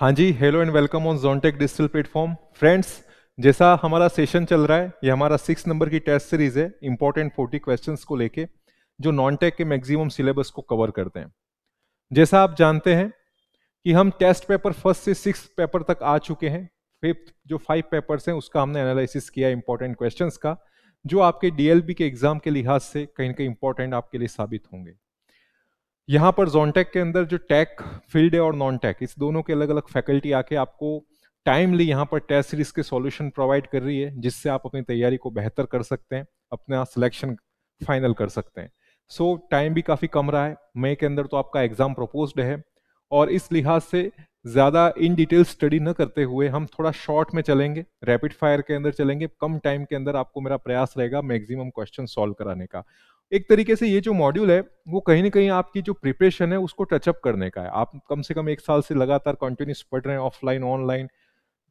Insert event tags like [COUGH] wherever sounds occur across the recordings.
हाँ जी hello and welcome on Zontek digital platform friends जैसा हमारा सेशन चल रहा है ये हमारा सिक्स नंबर की टेस्ट सीरीज है इंपॉर्टेंट फोर्टी क्वेश्चंस को लेके जो नॉन टेक के मैक्सिमम सिलेबस को कवर करते हैं जैसा आप जानते हैं कि हम टेस्ट पेपर फर्स्ट से सिक्स पेपर तक आ चुके हैं फिफ्थ जो फाइव पेपर्स हैं उसका हमने एनालिसिस किया इंपॉर्टेंट क्वेश्चन का जो आपके डीएलबी के एग्जाम के लिहाज से कहीं ना कहीं इंपॉर्टेंट आपके लिए साबित होंगे यहाँ पर जोनटेक के अंदर जो टेक फील्ड है और नॉन टैक इस दोनों के अलग अलग फैकल्टी आके आपको टाइमली यहाँ पर टेस्ट सीरीज के सॉल्यूशन प्रोवाइड कर रही है जिससे आप अपनी तैयारी को बेहतर कर सकते हैं अपना सिलेक्शन फाइनल कर सकते हैं सो so, टाइम भी काफ़ी कम रहा है मई के अंदर तो आपका एग्ज़ाम प्रपोज्ड है और इस लिहाज से ज़्यादा इन डिटेल स्टडी न करते हुए हम थोड़ा शॉर्ट में चलेंगे रैपिड फायर के अंदर चलेंगे कम टाइम के अंदर आपको मेरा प्रयास रहेगा मैक्सिमम क्वेश्चन सॉल्व कराने का एक तरीके से ये जो मॉड्यूल है वो कहीं ना कहीं आपकी जो प्रिपरेशन है उसको टचअप करने का है आप कम से कम एक साल से लगातार कंटिन्यूस पढ़ रहे हैं ऑफलाइन ऑनलाइन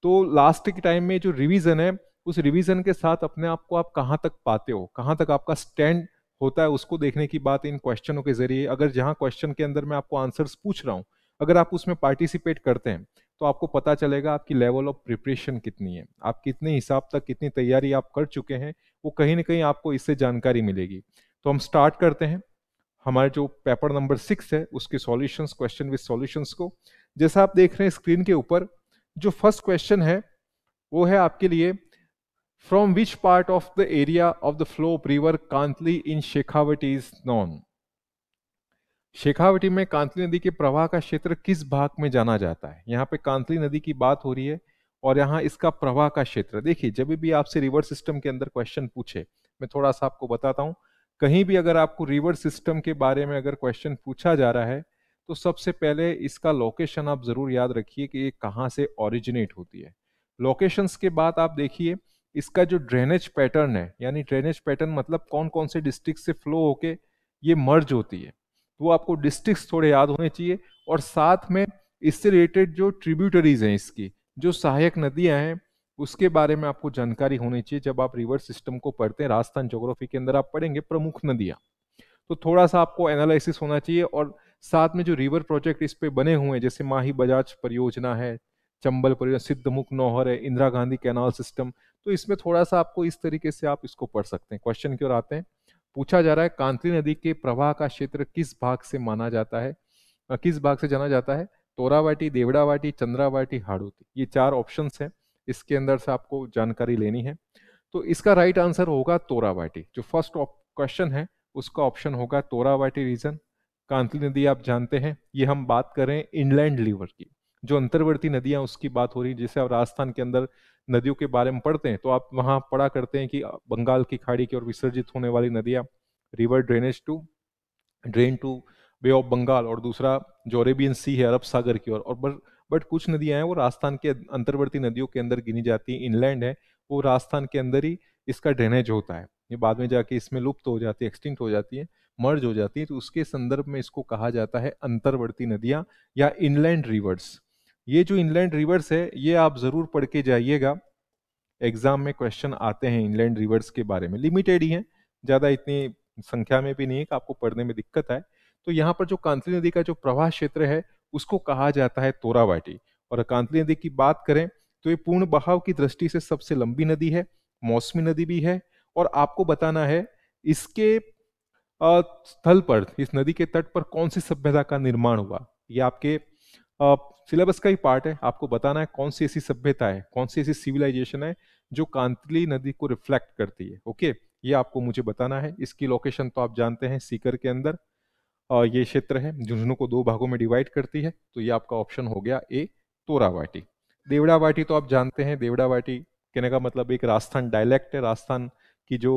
तो लास्ट के टाइम में जो रिवीजन है उस रिवीजन के साथ अपने आप को आप कहाँ तक पाते हो कहाँ तक आपका स्टैंड होता है उसको देखने की बात इन क्वेश्चनों के जरिए अगर जहाँ क्वेश्चन के अंदर मैं आपको आंसर्स पूछ रहा हूँ अगर आप उसमें पार्टिसिपेट करते हैं तो आपको पता चलेगा आपकी लेवल ऑफ प्रिपरेशन कितनी है आप कितने हिसाब तक कितनी तैयारी आप कर चुके हैं वो कहीं ना कहीं आपको इससे जानकारी मिलेगी तो हम स्टार्ट करते हैं हमारे जो पेपर नंबर सिक्स है उसके सॉल्यूशंस क्वेश्चन विद सॉल्यूशंस को जैसा आप देख रहे हैं स्क्रीन के ऊपर जो फर्स्ट क्वेश्चन है वो है आपके लिए from which part of the area of the flow river Kantli in Shekhawati is known Shekhawati में कांतली नदी के प्रवाह का क्षेत्र किस भाग में जाना जाता है यहाँ पे कांतली नदी की बात हो रही है और यहाँ इसका प्रवाह का क्षेत्र देखिए जब भी आपसे रिवर सिस्टम के अंदर क्वेश्चन पूछे मैं थोड़ा सा आपको बताता हूँ कहीं भी अगर आपको रिवर सिस्टम के बारे में अगर क्वेश्चन पूछा जा रहा है तो सबसे पहले इसका लोकेशन आप ज़रूर याद रखिए कि ये कहाँ से ऑरिजिनेट होती है लोकेशंस के बाद आप देखिए इसका जो ड्रेनेज पैटर्न है यानी ड्रेनेज पैटर्न मतलब कौन कौन से डिस्ट्रिक्ट से फ्लो होके ये मर्ज होती है वो आपको डिस्ट्रिक्ट थोड़े याद होने चाहिए और साथ में इससे रिलेटेड जो ट्रिब्यूटरीज हैं इसकी जो सहायक नदियां हैं उसके बारे में आपको जानकारी होनी चाहिए जब आप रिवर सिस्टम को पढ़ते हैं राजस्थान जोग्राफी के अंदर आप पढ़ेंगे प्रमुख नदियाँ तो थोड़ा सा आपको एनालिसिस होना चाहिए और साथ में जो रिवर प्रोजेक्ट इस पे बने हुए हैं जैसे माही बजाज परियोजना है चंबल परियोजना सिद्धमुख नौहर है इंदिरा गांधी कैनाल सिस्टम तो इसमें थोड़ा सा आपको इस तरीके से आप इसको पढ़ सकते हैं क्वेश्चन की ओर आते हैं पूछा जा रहा है कांत्री नदी के प्रवाह का क्षेत्र किस भाग से माना जाता है किस भाग से जाना जाता है तोरावाटी देवड़ावाटी चंद्रावाटी हाड़ोती ये चार ऑप्शन हैं इसके अंदर से आपको जानकारी लेनी है तो इसका राइट आंसर होगा तोरावाटी जो फर्स्ट क्वेश्चन है उसका ऑप्शन होगा तोरावाटी रीजन कांतली नदी आप जानते हैं ये हम बात करें इनलैंड लीवर की जो अंतर्वर्ती नदियां उसकी बात हो रही है जैसे आप राजस्थान के अंदर नदियों के बारे में पढ़ते हैं तो आप वहां पढ़ा करते हैं कि बंगाल की खाड़ी की ओर विसर्जित होने वाली नदियां river drainage to drain to bay of Bengal और दूसरा जो अरेबियन सी है अरब सागर की ओर और, और बट कुछ नदियां हैं वो राजस्थान के अंतर्वर्ती नदियों के अंदर गिनी जाती हैं इनलैंड है वो राजस्थान के अंदर ही इसका ड्रेनेज होता है ये बाद में जाके इसमें लुप्त हो जाती है एक्सटिंक्ट हो जाती है मर्ज हो जाती है तो उसके संदर्भ में इसको कहा जाता है अंतर्वर्ती नदियाँ या इनलैंड रिवर्स ये जो इनलैंड रिवर्स है ये आप ज़रूर पढ़ के जाइएगा एग्जाम में क्वेश्चन आते हैं इनलैंड रिवर्स के बारे में लिमिटेड ही है ज़्यादा इतनी संख्या में भी नहीं है कि आपको पढ़ने में दिक्कत आए तो यहाँ पर जो कांसली नदी का जो प्रवाह क्षेत्र है उसको कहा जाता है तोरावाटी और अकांतली नदी की बात करें तो ये पूर्ण बहाव की दृष्टि से सबसे लंबी नदी है मौसमी नदी भी है और आपको बताना है इसके स्थल पर इस नदी के तट पर कौन सी सभ्यता का निर्माण हुआ ये आपके सिलेबस का ही पार्ट है आपको बताना है कौन सी ऐसी सभ्यता है कौन सी ऐसी सिविलाइजेशन है जो कांतली नदी को रिफ्लेक्ट करती है ओके ये आपको मुझे बताना है इसकी लोकेशन तो आप जानते हैं सीकर के अंदर ये क्षेत्र है झुंझुनू को दो भागों में डिवाइड करती है तो ये आपका ऑप्शन हो गया ए तोरावाटी देवड़ावाटी तो आप जानते हैं देवड़ावाटी कहने का मतलब एक राजस्थान डायलैक्ट है राजस्थान की जो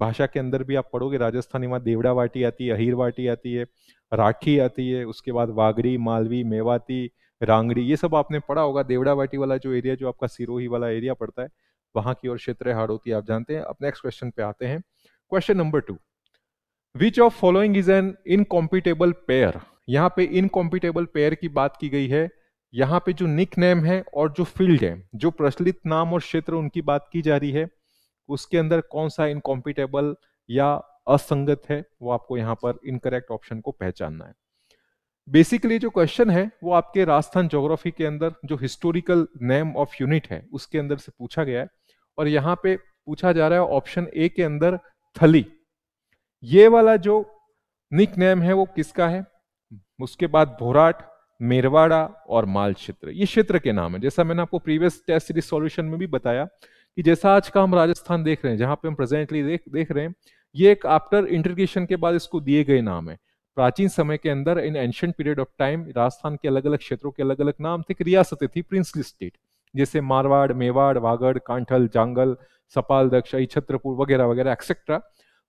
भाषा के अंदर भी आप पढ़ोगे राजस्थानी वहाँ देवड़ावाटी आती है अहिरवाटी आती है राठी आती है उसके बाद वागड़ी मालवी मेवाती रांगड़ी ये सब आपने पढ़ा होगा देवड़ावाटी वाला जो एरिया जो आपका सिरोही वाला एरिया पड़ता है वहाँ की और क्षेत्र है हाड़ोती आप जानते हैं अब नेक्स्ट क्वेश्चन पे आते हैं question number two which of following is an incompatible pair यहाँ पे इनकॉम्पिटेबल पेयर की बात की गई है यहाँ पे जो निक नेम है और जो फील्ड है जो प्रचलित नाम और क्षेत्र उनकी बात की जा रही है उसके अंदर कौन सा इनकॉम्पिटेबल या असंगत है वो आपको यहाँ पर इनकरेक्ट ऑप्शन को पहचानना है बेसिकली जो क्वेश्चन है वो आपके राजस्थान जोग्राफी के अंदर जो हिस्टोरिकल नेम ऑफ यूनिट है उसके अंदर से पूछा गया है और यहाँ पे पूछा जा रहा है ऑप्शन ए के अंदर थली ये वाला जो निक नेम है वो किसका है उसके बाद भोराट मेरवाड़ा और माल क्षेत्र ये क्षेत्र के नाम है जैसा मैंने आपको प्रीवियस टेस्ट सीरीज सॉल्यूशन में भी बताया कि जैसा आज का हम राजस्थान देख रहे हैं जहां पे हम प्रेजेंटली देख देख रहे हैं ये एक आफ्टर इंटरग्रेशन के बाद इसको दिए गए नाम है प्राचीन समय के अंदर in ancient period of time Rajasthan के अलग अलग क्षेत्रों के अलग अलग नाम थे रियासतें थी प्रिंसली स्टेट जैसे मारवाड़ मेवाड़ वागड़ कांठल जांगल सपाल दक्ष छत्रपुर वगैरह वगैरह एक्सेट्रा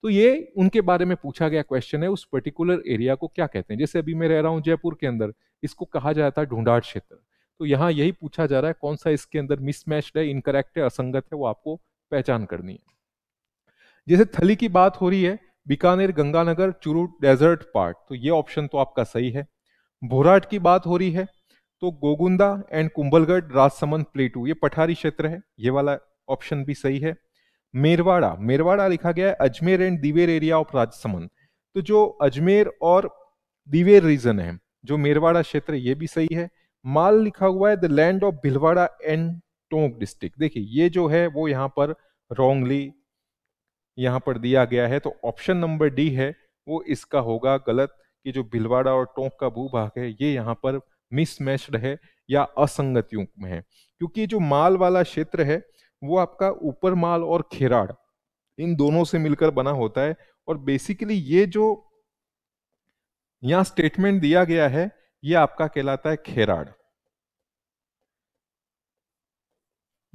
तो ये उनके बारे में पूछा गया क्वेश्चन है उस पर्टिकुलर एरिया को क्या कहते हैं जैसे अभी मैं रह रहा हूँ जयपुर के अंदर इसको कहा जाता है ढूंढाट क्षेत्र तो यहाँ यही पूछा जा रहा है कौन सा इसके अंदर मिसमैच्ड है इनकरेक्ट है असंगत है वो आपको पहचान करनी है जैसे थली की बात हो रही है बीकानेर गंगानगर चुरू डेजर्ट पार्ट तो ये ऑप्शन तो आपका सही है भोराट की बात हो रही है तो गोगुंदा एंड कुंभलगढ़ राजसमंद प्लेटू ये पठारी क्षेत्र है ये वाला ऑप्शन भी सही है मेरवाड़ा मेरवाड़ा लिखा गया है Ajmer and Diwer area of Rajsamand तो जो अजमेर और दिवेर रीजन है जो मेरवाड़ा क्षेत्र ये भी सही है माल लिखा हुआ है the land of Bhilwara and Tonk district देखिए ये जो है वो यहाँ पर रॉन्गली यहाँ पर दिया गया है तो ऑप्शन नंबर डी है वो इसका होगा गलत कि जो भिलवाड़ा और टोंक का भूभाग है ये यहाँ पर मिसमैच्ड है या असंगतियों में है क्योंकि जो माल वाला क्षेत्र है वो आपका ऊपर माल और खेराड़ इन दोनों से मिलकर बना होता है और बेसिकली ये जो यहाँ स्टेटमेंट दिया गया है ये आपका कहलाता है खेराड़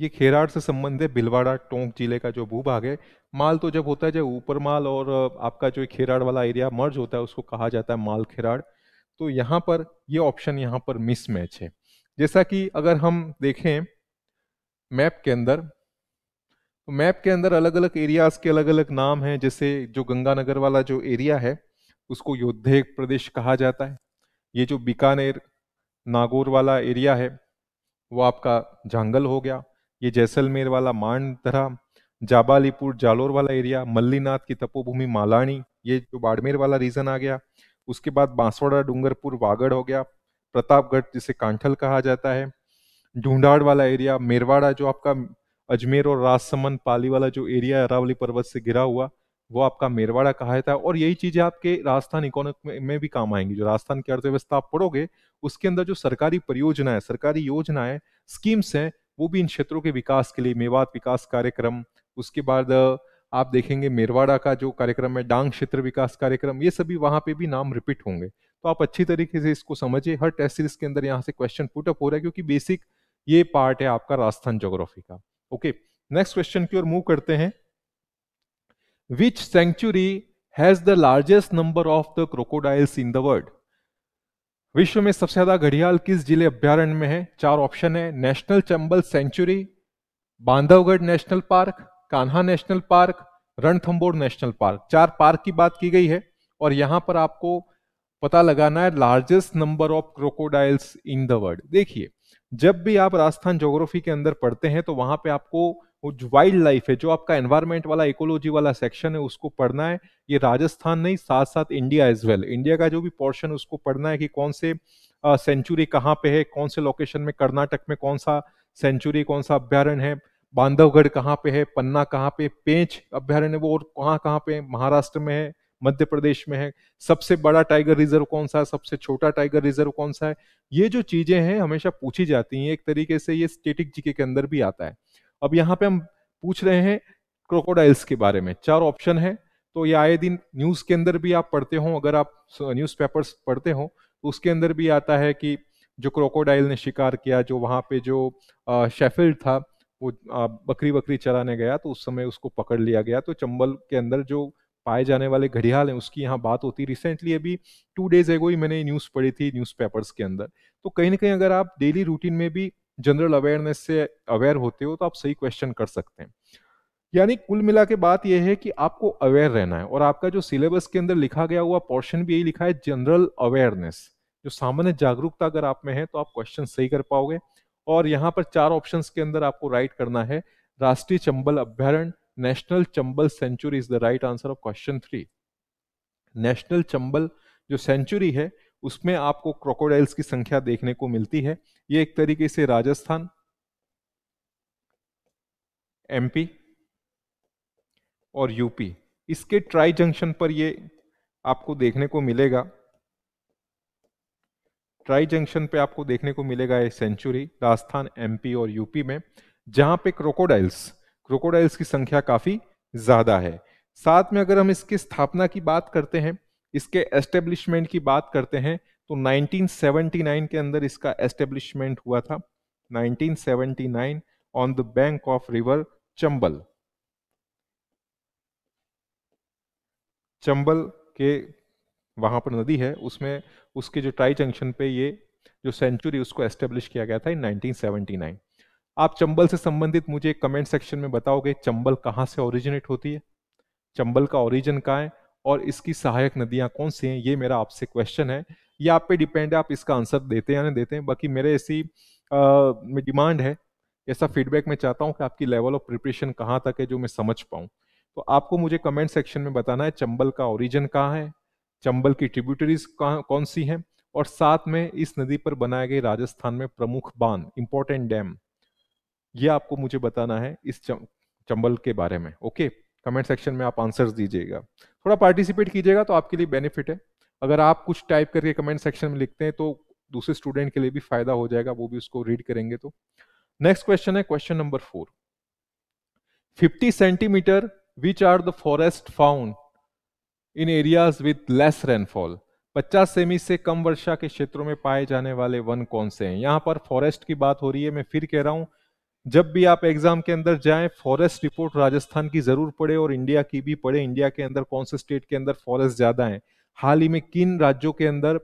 ये खेराड़ से संबंधित भिलवाड़ा टोंक जिले का जो भूभाग है माल तो जब होता है जब ऊपर माल और आपका जो खेराड़ वाला एरिया मर्ज होता है उसको कहा जाता है माल खेराड़ तो यहाँ पर ये ऑप्शन यहाँ पर मिसमैच है जैसा कि अगर हम देखें मैप के अंदर तो मैप के अंदर अलग अलग एरियाज के अलग अलग नाम हैं जैसे जो गंगानगर वाला जो एरिया है उसको योद्धे प्रदेश कहा जाता है ये जो बीकानेर नागौर वाला एरिया है वो आपका जंगल हो गया ये जैसलमेर वाला मांडधरा जाबालीपुर जालोर वाला एरिया मल्लीनाथ की तपोभूमि मालानी ये जो बाड़मेर वाला रीजन आ गया उसके बाद बांसवाड़ा डूंगरपुर वागड़ हो गया प्रतापगढ़ जिसे कांठल कहा जाता है ढूंढाड़ वाला एरिया मेरवाड़ा जो आपका अजमेर और राजसमंद पाली वाला जो एरिया है अरावली पर्वत से घिरा हुआ वो आपका मेरवाड़ा कहाता है और यही चीजें आपके राजस्थान इकोनॉमिक में, भी काम आएंगी जो राजस्थान की अर्थव्यवस्था आप पढ़ोगे उसके अंदर जो सरकारी परियोजना है सरकारी योजनाएं स्कीम्स हैं वो भी इन क्षेत्रों के विकास के लिए मेवात विकास कार्यक्रम उसके बाद आप देखेंगे मेरवाड़ा का जो कार्यक्रम है डांग क्षेत्र विकास कार्यक्रम ये सभी वहां पे भी नाम रिपीट होंगे तो आप अच्छी तरीके से इसको समझिए हर टेस्ट सीरीज के अंदर यहाँ से क्वेश्चन पुटअप हो रहा है क्योंकि बेसिक ये पार्ट है आपका राजस्थान जोग्राफी का ओके नेक्स्ट क्वेश्चन की ओर मूव करते हैं which sanctuary has the largest number of the crocodiles in the world विश्व में सबसे ज्यादा घड़ियाल किस जिले अभ्यारण्य में है चार ऑप्शन है national Chambal sanctuary Bandhavgarh national park Kanha national park Ranthambore national park चार पार्क की बात की गई है और यहां पर आपको पता लगाना है largest number of crocodiles in the world देखिए जब भी आप राजस्थान जोग्राफी के अंदर पढ़ते हैं तो वहां पे आपको वाइल्ड लाइफ है जो आपका एनवायरमेंट वाला इकोलॉजी वाला सेक्शन है उसको पढ़ना है ये राजस्थान नहीं साथ साथ इंडिया एज वेल इंडिया का जो भी पोर्शन उसको पढ़ना है कि कौन से सेंचुरी कहाँ पे है कौन से लोकेशन में कर्नाटक में कौन सा सेंचुरी कौन सा अभ्यारण है बांधवगढ़ कहाँ पे है पन्ना कहाँ पे पेंच अभ्यारण्य वो और कहाँ कहाँ पे महाराष्ट्र में है मध्य प्रदेश में है सबसे बड़ा टाइगर रिजर्व कौन सा है सबसे छोटा टाइगर रिजर्व कौन सा है ये जो चीजें हैं हमेशा पूछी जाती हैं एक तरीके से ये स्टेटिक जीके के अंदर भी आता है अब यहाँ पे हम पूछ रहे हैं क्रोकोडाइल्स के बारे में चार ऑप्शन है तो ये आए दिन न्यूज के अंदर भी आप पढ़ते हो अगर आप न्यूज पढ़ते हो तो उसके अंदर भी आता है कि जो क्रोकोडाइल ने शिकार किया जो वहाँ पे जो शेफिल्ड था वो बकरी बकरी चराने गया तो उस समय उसको पकड़ लिया गया तो चंबल के अंदर जो पाए जाने वाले घड़ियाल हैं उसकी यहाँ बात होती रिसेंटली अभी टू डेज एगो ही मैंने न्यूज़ पढ़ी थी न्यूज़पेपर्स के अंदर तो कहीं ना कहीं अगर आप डेली रूटीन में भी जनरल अवेयरनेस से अवेयर होते हो तो आप सही क्वेश्चन कर सकते हैं यानी कुल मिला के बात यह है कि आपको अवेयर रहना है और आपका जो सिलेबस के अंदर लिखा गया हुआ पोर्शन भी यही लिखा है जनरल अवेयरनेस जो सामान्य जागरूकता अगर आप में है तो आप क्वेश्चन सही कर पाओगे और यहाँ पर चार ऑप्शन के अंदर आपको राइट करना है राष्ट्रीय चंबल अभ्यारण्य national Chambal sanctuary is the right answer of question three national Chambal जो सेंचुरी है उसमें आपको क्रोकोडाइल्स की संख्या देखने को मिलती है ये एक तरीके से राजस्थान एमपी और यूपी इसके ट्राई जंक्शन पर ये आपको देखने को मिलेगा ट्राई जंक्शन पे आपको देखने को मिलेगा ये सेंचुरी राजस्थान एमपी और यूपी में जहां पे क्रोकोडाइल्स क्रोकोडाइल्स की संख्या काफ़ी ज़्यादा है साथ में अगर हम इसकी स्थापना की बात करते हैं इसके एस्टेब्लिशमेंट की बात करते हैं तो 1979 के अंदर इसका एस्टेब्लिशमेंट हुआ था 1979 on the bank of river Chambal Chambal के वहां पर नदी है उसमें उसके जो ट्राई जंक्शन पे ये जो सेंचुरी उसको एस्टेब्लिश किया गया था इन 1979 आप चंबल से संबंधित मुझे कमेंट सेक्शन में बताओगे चंबल कहाँ से ओरिजिनेट होती है चंबल का ओरिजिन कहाँ है और इसकी सहायक नदियाँ कौन सी हैं ये मेरा आपसे क्वेश्चन है ये आप पे डिपेंड है आप इसका आंसर देते हैं या नहीं देते हैं बाकी मेरे ऐसी डिमांड है ऐसा फीडबैक मैं चाहता हूँ कि आपकी लेवल ऑफ प्रिपरेशन कहाँ तक है जो मैं समझ पाऊँ तो आपको मुझे कमेंट सेक्शन में बताना है चंबल का ओरिजिन कहाँ है चंबल की ट्रिब्यूटरीज कहाँ कौन सी हैं और साथ में इस नदी पर बनाए गए राजस्थान में प्रमुख बांध इम्पोर्टेंट डैम ये आपको मुझे बताना है इस चंबल के बारे में ओके कमेंट सेक्शन में आप आंसर्स दीजिएगा थोड़ा पार्टिसिपेट कीजिएगा तो आपके लिए बेनिफिट है अगर आप कुछ टाइप करके कमेंट सेक्शन में लिखते हैं तो दूसरे स्टूडेंट के लिए भी फायदा हो जाएगा वो भी उसको रीड करेंगे तो नेक्स्ट क्वेश्चन है question number four fifty centimetre which are the forest found in areas with less rainfall 50 सेमी से कम वर्षा के क्षेत्रों में पाए जाने वाले वन कौन से हैं यहाँ पर फॉरेस्ट की बात हो रही है मैं फिर कह रहा हूँ जब भी आप एग्जाम के अंदर जाएं फॉरेस्ट रिपोर्ट राजस्थान की जरूर पढ़े और इंडिया की भी पढ़े इंडिया के अंदर कौन से स्टेट के अंदर फॉरेस्ट ज्यादा है हाल ही में किन राज्यों के अंदर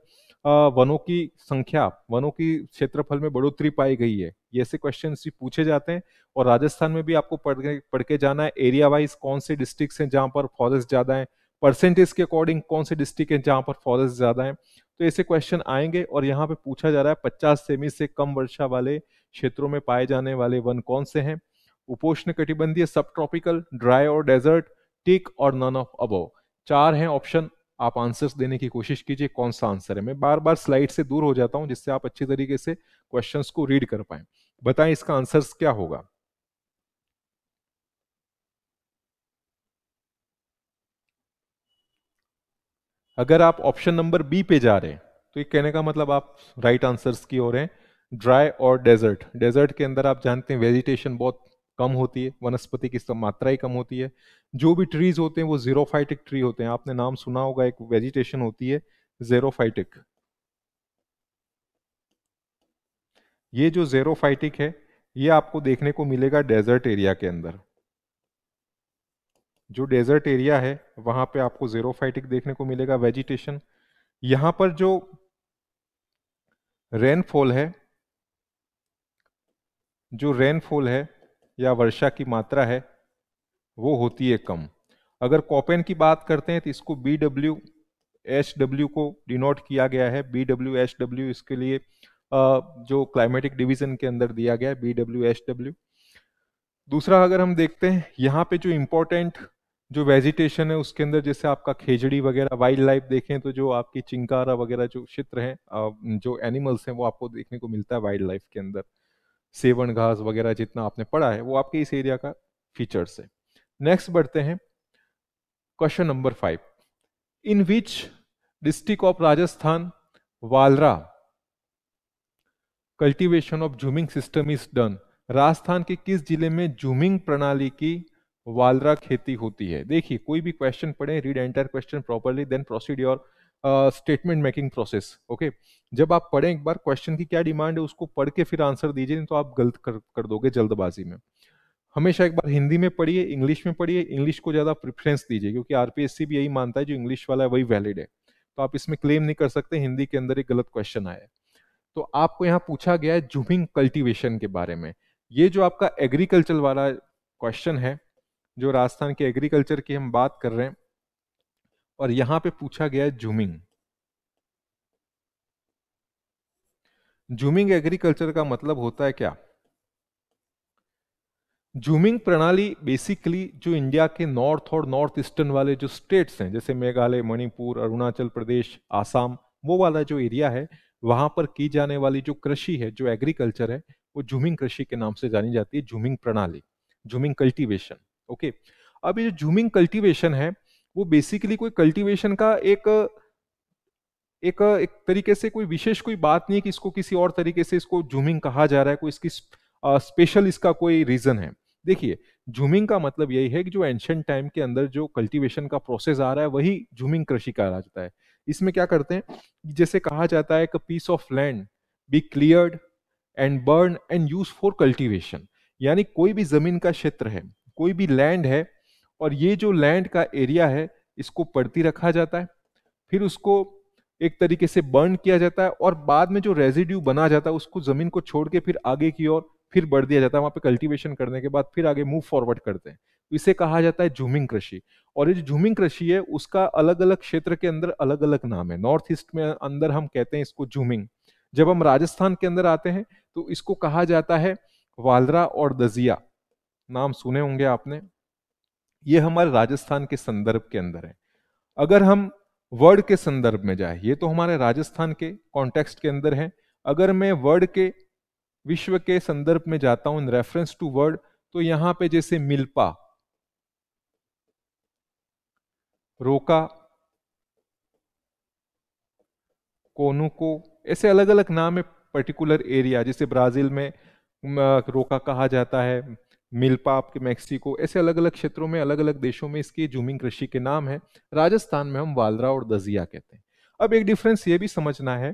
वनों की संख्या वनों की क्षेत्रफल में बढ़ोतरी पाई गई है ये ऐसे क्वेश्चन पूछे जाते हैं और राजस्थान में भी आपको पढ़ के पढ़ के जाना है एरिया वाइज कौन से डिस्ट्रिक्ट हैं जहाँ पर फॉरेस्ट ज्यादा है परसेंटेज के अकॉर्डिंग कौन से डिस्ट्रिक्ट हैं जहाँ पर फॉरेस्ट ज्यादा है तो ऐसे क्वेश्चन आएंगे और यहाँ पे पूछा जा रहा है पचास सेमी से कम वर्षा वाले क्षेत्रों में पाए जाने वाले वन कौन से हैं उपोष्ण कटिबंधीय सब ट्रॉपिकल ड्राई और डेजर्ट टिक और नन ऑफ अबो चार हैं ऑप्शन आप आंसर्स देने की कोशिश कीजिए कौन सा आंसर है मैं बार बार स्लाइड से दूर हो जाता हूं जिससे आप अच्छी तरीके से क्वेश्चंस को रीड कर पाए बताएं इसका आंसर क्या होगा अगर आप ऑप्शन नंबर बी पे जा रहे हैं तो ये कहने का मतलब आप राइट आंसर्स की ओर हैं ड्राई और डेजर्ट डेजर्ट के अंदर आप जानते हैं वेजिटेशन बहुत कम होती है वनस्पति की मात्रा ही कम होती है जो भी ट्रीज होते हैं वो जीरोफाइटिक ट्री होते हैं आपने नाम सुना होगा एक वेजिटेशन होती है जेरोफाइटिक ये जो जेरोफाइटिक है ये आपको देखने को मिलेगा डेजर्ट एरिया के अंदर जो डेजर्ट एरिया है वहां पे आपको जेरोफाइटिक देखने को मिलेगा वेजिटेशन यहां पर जो रेनफॉल है जो रेनफॉल है या वर्षा की मात्रा है वो होती है कम अगर कॉपेन की बात करते हैं तो इसको बी डब्ल्यू एच डब्ल्यू को डिनोट किया गया है बी डब्ल्यू एच डब्ल्यू इसके लिए जो क्लाइमेटिक डिवीजन के अंदर दिया गया है बी डब्ल्यू एच डब्ल्यू दूसरा अगर हम देखते हैं यहाँ पे जो इम्पोर्टेंट जो वेजिटेशन है उसके अंदर जैसे आपका खेजड़ी वगैरह वाइल्ड लाइफ देखें तो जो आपकी चिंकारा वगैरह जो क्षेत्र हैं जो एनिमल्स हैं वो आपको देखने को मिलता है वाइल्ड लाइफ के अंदर सेवन घास वगैरह जितना आपने पढ़ा है वो आपके इस एरिया का फीचर्स है नेक्स्ट बढ़ते हैं question number five in which district of Rajasthan walra cultivation of jhuming system is done Rajasthan के किस जिले में जूमिंग प्रणाली की वालरा खेती होती है देखिए कोई भी क्वेश्चन पढ़े read entire question properly then proceed your statement making process okay जब आप पढ़ें एक बार क्वेश्चन की क्या डिमांड है उसको पढ़ के फिर आंसर दीजिए नहीं तो आप गलत कर, कर दोगे जल्दबाजी में हमेशा एक बार हिंदी में पढ़िए इंग्लिश में पढ़िए इंग्लिश को ज़्यादा प्रेफरेंस दीजिए क्योंकि आरपीएससी भी यही मानता है जो इंग्लिश वाला है वही वैलिड है तो आप इसमें क्लेम नहीं कर सकते हिंदी के अंदर एक गलत क्वेश्चन आया तो आपको यहाँ पूछा गया है जूमिंग कल्टीवेशन के बारे में ये जो आपका एग्रीकल्चर वाला क्वेश्चन है जो राजस्थान के एग्रीकल्चर की हम बात कर रहे हैं और यहां पे पूछा गया है जूमिंग जूमिंग एग्रीकल्चर का मतलब होता है क्या जूमिंग प्रणाली बेसिकली जो इंडिया के नॉर्थ और नॉर्थ ईस्टर्न वाले जो स्टेट्स हैं जैसे मेघालय मणिपुर अरुणाचल प्रदेश आसाम वो वाला जो एरिया है वहां पर की जाने वाली जो कृषि है जो एग्रीकल्चर है वो जूमिंग कृषि के नाम से जानी जाती है जूमिंग प्रणाली जूमिंग कल्टीवेशन ओके अब ये जो जूमिंग कल्टीवेशन है वो बेसिकली कोई कल्टीवेशन का एक एक एक तरीके से कोई विशेष कोई बात नहीं है कि इसको किसी और तरीके से इसको जूमिंग कहा जा रहा है कोई इसकी स्पेशल इसका कोई रीजन है देखिए जूमिंग का मतलब यही है कि जो एंशंट टाइम के अंदर जो कल्टीवेशन का प्रोसेस आ रहा है वही जूमिंग कृषि कहा जाता है इसमें क्या करते हैं जैसे कहा जाता है कि piece of land be cleared and burn and use for cultivation यानी कोई भी जमीन का क्षेत्र है कोई भी लैंड है और ये जो लैंड का एरिया है इसको पड़ती रखा जाता है फिर उसको एक तरीके से बर्न किया जाता है और बाद में जो रेजिड्यू बना जाता है उसको जमीन को छोड़ के फिर आगे की ओर फिर बढ़ दिया जाता है वहां पे कल्टीवेशन करने के बाद फिर आगे मूव फॉरवर्ड करते हैं तो इसे कहा जाता है झूमिंग कृषि और ये जो झूमिंग कृषि है उसका अलग अलग क्षेत्र के अंदर अलग अलग नाम है नॉर्थ ईस्ट में अंदर हम कहते हैं इसको झूमिंग जब हम राजस्थान के अंदर आते हैं तो इसको कहा जाता है वालरा और दजिया नाम सुने होंगे आपने ये हमारे राजस्थान के संदर्भ के अंदर है अगर हम वर्ड के संदर्भ में जाए ये तो हमारे राजस्थान के कॉन्टेक्स्ट के अंदर है अगर मैं वर्ड के विश्व के संदर्भ में जाता हूं इन रेफरेंस टू वर्ड तो यहां पे जैसे मिल्पा रोका कोनुको ऐसे अलग अलग नाम है पर्टिकुलर एरिया जैसे ब्राजील में रोका कहा जाता है मिल्पा आपके मैक्सिको ऐसे अलग अलग क्षेत्रों में अलग अलग देशों में इसकी झूमिंग कृषि के नाम है राजस्थान में हम वालरा और दजिया कहते हैं अब एक डिफरेंस ये भी समझना है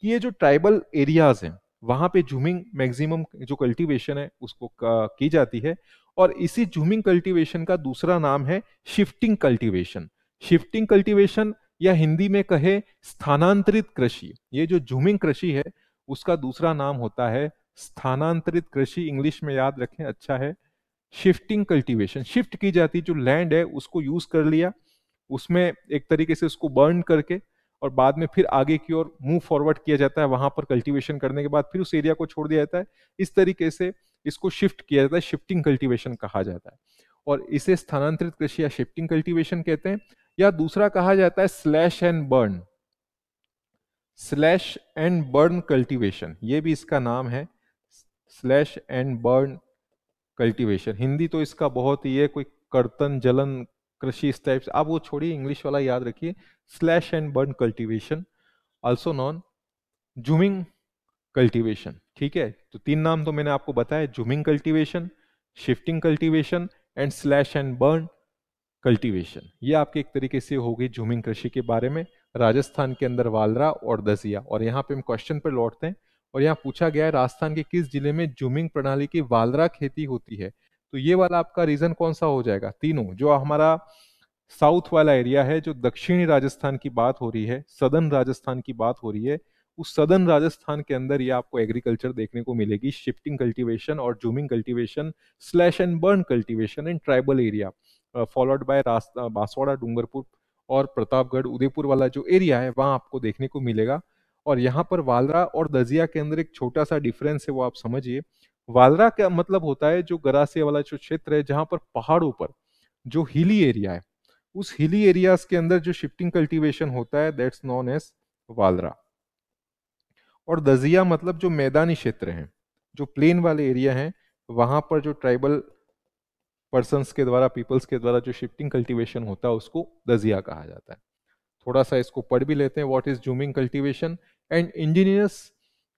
कि ये जो ट्राइबल एरियाज हैं वहां पे झूमिंग मैक्सिमम जो कल्टीवेशन है उसको की जाती है और इसी झूमिंग कल्टीवेशन का दूसरा नाम है शिफ्टिंग कल्टीवेशन शिफ्टिंग कल्टीवेशन या हिंदी में कहे स्थानांतरित कृषि ये जो झूमिंग कृषि है उसका दूसरा नाम होता है स्थानांतरित कृषि इंग्लिश में याद रखें अच्छा है शिफ्टिंग कल्टीवेशन शिफ्ट की जाती जो लैंड है उसको यूज कर लिया उसमें एक तरीके से उसको बर्न करके और बाद में फिर आगे की ओर मूव फॉरवर्ड किया जाता है वहां पर कल्टीवेशन करने के बाद फिर उस एरिया को छोड़ दिया जाता है इस तरीके से इसको शिफ्ट किया जाता है शिफ्टिंग कल्टीवेशन कहा जाता है और इसे स्थानांतरित कृषि या शिफ्टिंग कल्टीवेशन कहते हैं या दूसरा कहा जाता है slash and burn slash and burn cultivation ये भी इसका नाम है slash and burn cultivation Hindi तो इसका बहुत ही है कोई कर्तन जलन कृषि इस आप वो छोड़िए इंग्लिश वाला याद रखिए slash and burn cultivation also known jhuming cultivation ठीक है तो तीन नाम तो मैंने आपको बताया jhuming cultivation shifting cultivation and slash and burn cultivation ये आपके एक तरीके से होगी जूमिंग कृषि के बारे में राजस्थान के अंदर वालरा और दसिया और यहाँ पे हम क्वेश्चन पर लौटते हैं और यहाँ पूछा गया है राजस्थान के किस जिले में जूमिंग प्रणाली की वालरा खेती होती है तो ये वाला आपका रीजन कौन सा हो जाएगा तीनों जो हमारा साउथ वाला एरिया है जो दक्षिणी राजस्थान की बात हो रही है सदन राजस्थान की बात हो रही है उस सदन राजस्थान के अंदर ये आपको एग्रीकल्चर देखने को मिलेगी शिफ्टिंग कल्टीवेशन और jhuming cultivation slash and burn cultivation in tribal area followed by Banswara Dungarpur और प्रतापगढ़ उदयपुर वाला जो एरिया है वहाँ आपको देखने को मिलेगा और यहाँ पर वालरा और दजिया के अंदर एक छोटा सा डिफरेंस है वो आप समझिए वालरा का मतलब होता है जो गरासिया वाला जो क्षेत्र है जहाँ पर पहाड़ों पर जो हिली एरिया है उस हिली एरियाज के अंदर जो शिफ्टिंग कल्टीवेशन होता है दैट्स नॉन एज वालरा और दजिया मतलब जो मैदानी क्षेत्र हैं जो प्लेन वाले एरिया हैं वहां पर जो ट्राइबल पर्सन के द्वारा पीपल्स के द्वारा जो शिफ्टिंग कल्टीवेशन होता है उसको दजिया कहा जाता है थोड़ा सा इसको पढ़ भी लेते हैं what is jhuming cultivation and ingenious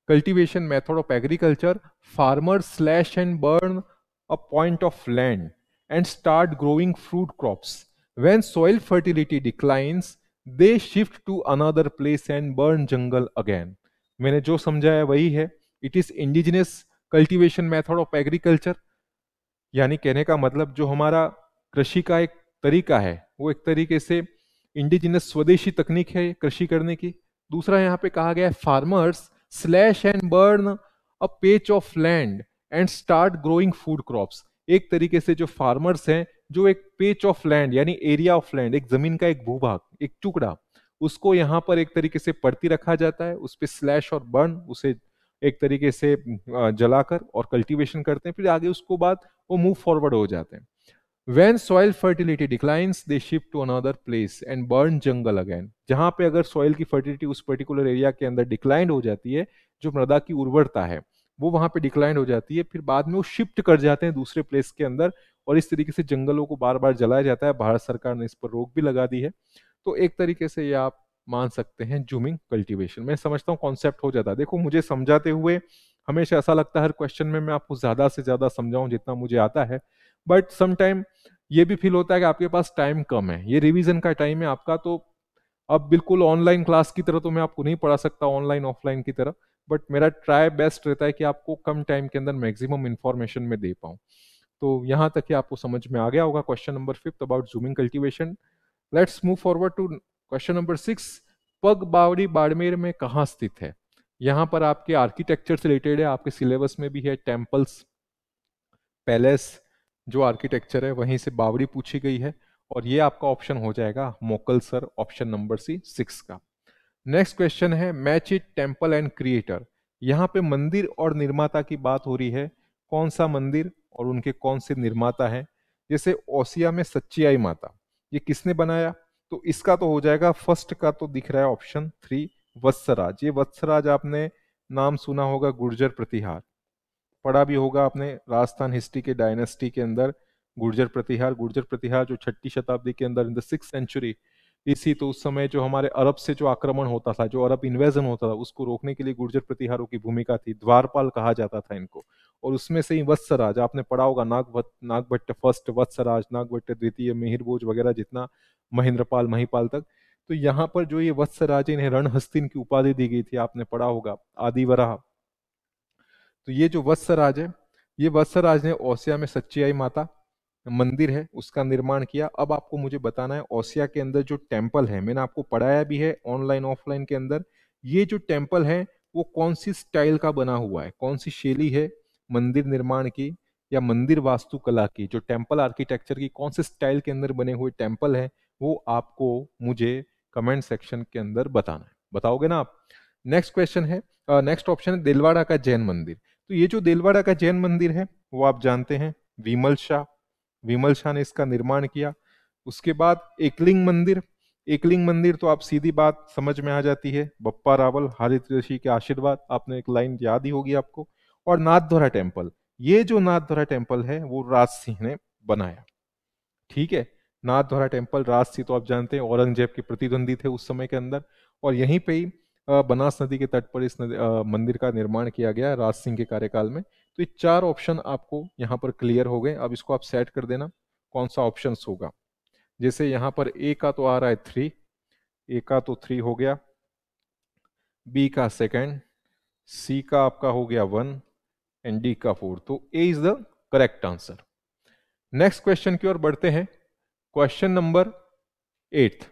cultivation method of agriculture farmer slash and burn a point of land and start growing fruit crops when soil fertility declines they shift to another place and burn jungle again मैंने जो समझाया वही है it is indigenous cultivation method of agriculture यानी कहने का मतलब जो हमारा कृषि का एक तरीका है वो एक तरीके से इंडिजिनस स्वदेशी तकनीक है कृषि करने की दूसरा यहाँ पे कहा गया है farmers slash and burn a patch of land and start growing food crops एक तरीके से जो फार्मर्स हैं जो एक पेच ऑफ लैंड यानी एरिया ऑफ लैंड एक जमीन का एक भूभाग एक टुकड़ा उसको यहाँ पर एक तरीके से पड़ती रखा जाता है उस पर स्लैश और बर्न उसे एक तरीके से जलाकर और कल्टीवेशन करते हैं फिर आगे उसको बाद वो मूव फॉरवर्ड हो जाते हैं When soil fertility declines they shift to another place and burn jungle again जहां पे अगर सॉइल की फर्टिलिटी उस पर्टिकुलर एरिया के अंदर डिक्लाइंड हो जाती है जो मृदा की उर्वरता है वो वहां पे डिक्लाइंड हो जाती है फिर बाद में वो शिफ्ट कर जाते हैं दूसरे प्लेस के अंदर और इस तरीके से जंगलों को बार बार जलाया जाता है भारत सरकार ने इस पर रोक भी लगा दी है तो एक तरीके से ये आप मान सकते हैं जूमिंग कल्टीवेशन मैं समझता हूँ कॉन्सेप्ट हो जाता है देखो मुझे समझाते हुए हमेशा ऐसा लगता है हर क्वेश्चन में मैं आपको ज़्यादा से ज़्यादा समझाऊँ जितना मुझे आता है बट समाइम ये भी फील होता है कि आपके पास टाइम कम है ये रिविजन का टाइम है आपका तो अब बिल्कुल ऑनलाइन क्लास की तरह तो मैं आपको नहीं पढ़ा सकता ऑनलाइन ऑफलाइन की तरह बट मेरा ट्राई बेस्ट रहता है कि आपको कम टाइम के अंदर मैक्सिमम इन्फॉर्मेशन में दे पाऊँ तो यहाँ तक ही आपको समझ में आ गया होगा question number fifth about jhuming cultivation let's move forward to question number six Pag Bawdi Barmer में कहाँ स्थित है यहाँ पर आपके आर्किटेक्चर से रिलेटेड है आपके सिलेबस में भी है टेम्पल्स पैलेस जो आर्किटेक्चर है वहीं से बावड़ी पूछी गई है और ये आपका ऑप्शन हो जाएगा Mokalsar option number C six का नेक्स्ट क्वेश्चन है match it temple and creator यहाँ पे मंदिर और निर्माता की बात हो रही है कौन सा मंदिर और उनके कौन से निर्माता हैं जैसे ओसिया में सच्ची आई माता ये किसने बनाया तो इसका तो हो जाएगा फर्स्ट का तो दिख रहा है ऑप्शन थ्री वत्सराज ये वत्सराज आपने नाम सुना होगा गुर्जर प्रतिहार पढ़ा भी होगा आपने राजस्थान हिस्ट्री के डायनेस्टी के अंदर गुर्जर प्रतिहार गुर्जर प्रतिहार जो छठी शताब्दी के अंदर इन द सिक्स सेंचुरी इसी तो उस समय जो हमारे अरब से जो आक्रमण होता था जो अरब इन्वेजन होता था उसको रोकने के लिए गुर्जर प्रतिहारों की भूमिका थी द्वारपाल कहा जाता था इनको और उसमें से ही वत्सराज आपने पढ़ा होगा नाग नागभट्ट फर्स्ट वत्सराज नागभट्ट द्वितीय मिहिरभोज वगैरह जितना महेंद्रपाल महिपाल तक तो यहाँ पर जो ये वत्सराज इन्हें रणहस्तिन की उपाधि दी गई थी आपने पढ़ा होगा आदिवराह तो ये जो राज है ये वत्स राज ने ओसिया में सच्चियाई माता मंदिर है उसका निर्माण किया अब आपको मुझे बताना है ओसिया के अंदर जो टेम्पल है मैंने आपको पढ़ाया भी है ऑनलाइन ऑफलाइन के अंदर ये जो टेम्पल है वो कौन सी स्टाइल का बना हुआ है कौन सी शैली है मंदिर निर्माण की या मंदिर वास्तुकला की जो टेम्पल आर्किटेक्चर की कौन से स्टाइल के अंदर बने हुए टेम्पल है वो आपको मुझे कमेंट सेक्शन के अंदर बताना है बताओगे ना आप नेक्स्ट क्वेश्चन है नेक्स्ट ऑप्शन है दिलवाड़ा का जैन मंदिर तो ये जो देलवाड़ा का जैन मंदिर है वो आप जानते हैं विमल शाह विमल शाह ने इसका निर्माण किया उसके बाद एकलिंग मंदिर एकलिंग मंदिर तो आप सीधी बात समझ में आ जाती है बप्पा रावल हरित ऋषि के आशीर्वाद आपने एक लाइन याद ही होगी आपको और नाथधोरा टेम्पल ये जो नाथधोरा टेम्पल है वो राज सिंह ने बनाया ठीक है नाथधोरा टेम्पल राज सिंह तो आप जानते हैं औरंगजेब के प्रतिद्वंदी थे उस समय के अंदर और यहीं पर ही बनास नदी के तट पर इस नदी, मंदिर का निर्माण किया गया राज सिंह के कार्यकाल में तो ये चार ऑप्शन आपको यहाँ पर क्लियर हो गए अब इसको आप सेट कर देना कौन सा ऑप्शन होगा जैसे यहाँ पर ए का तो आ रहा है थ्री ए का तो थ्री हो गया बी का सेकेंड सी का आपका हो गया वन एंड डी का फोर तो A is the correct answer next question की ओर बढ़ते हैं question number eighth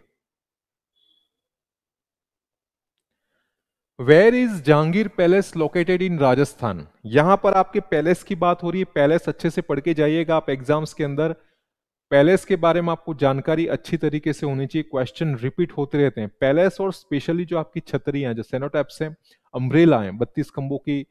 where is Jahangir palace located in Rajasthan यहां पर आपके पैलेस की बात हो रही है पैलेस अच्छे से पढ़ के जाइएगा आप एग्जाम्स के अंदर पैलेस के बारे में आपको जानकारी अच्छी तरीके से होनी चाहिए क्वेश्चन रिपीट होते रहते हैं पैलेस और स्पेशली जो आपकी छतरियां जो सेनोटैप्स हैं अम्ब्रेला है बत्तीस खंबों की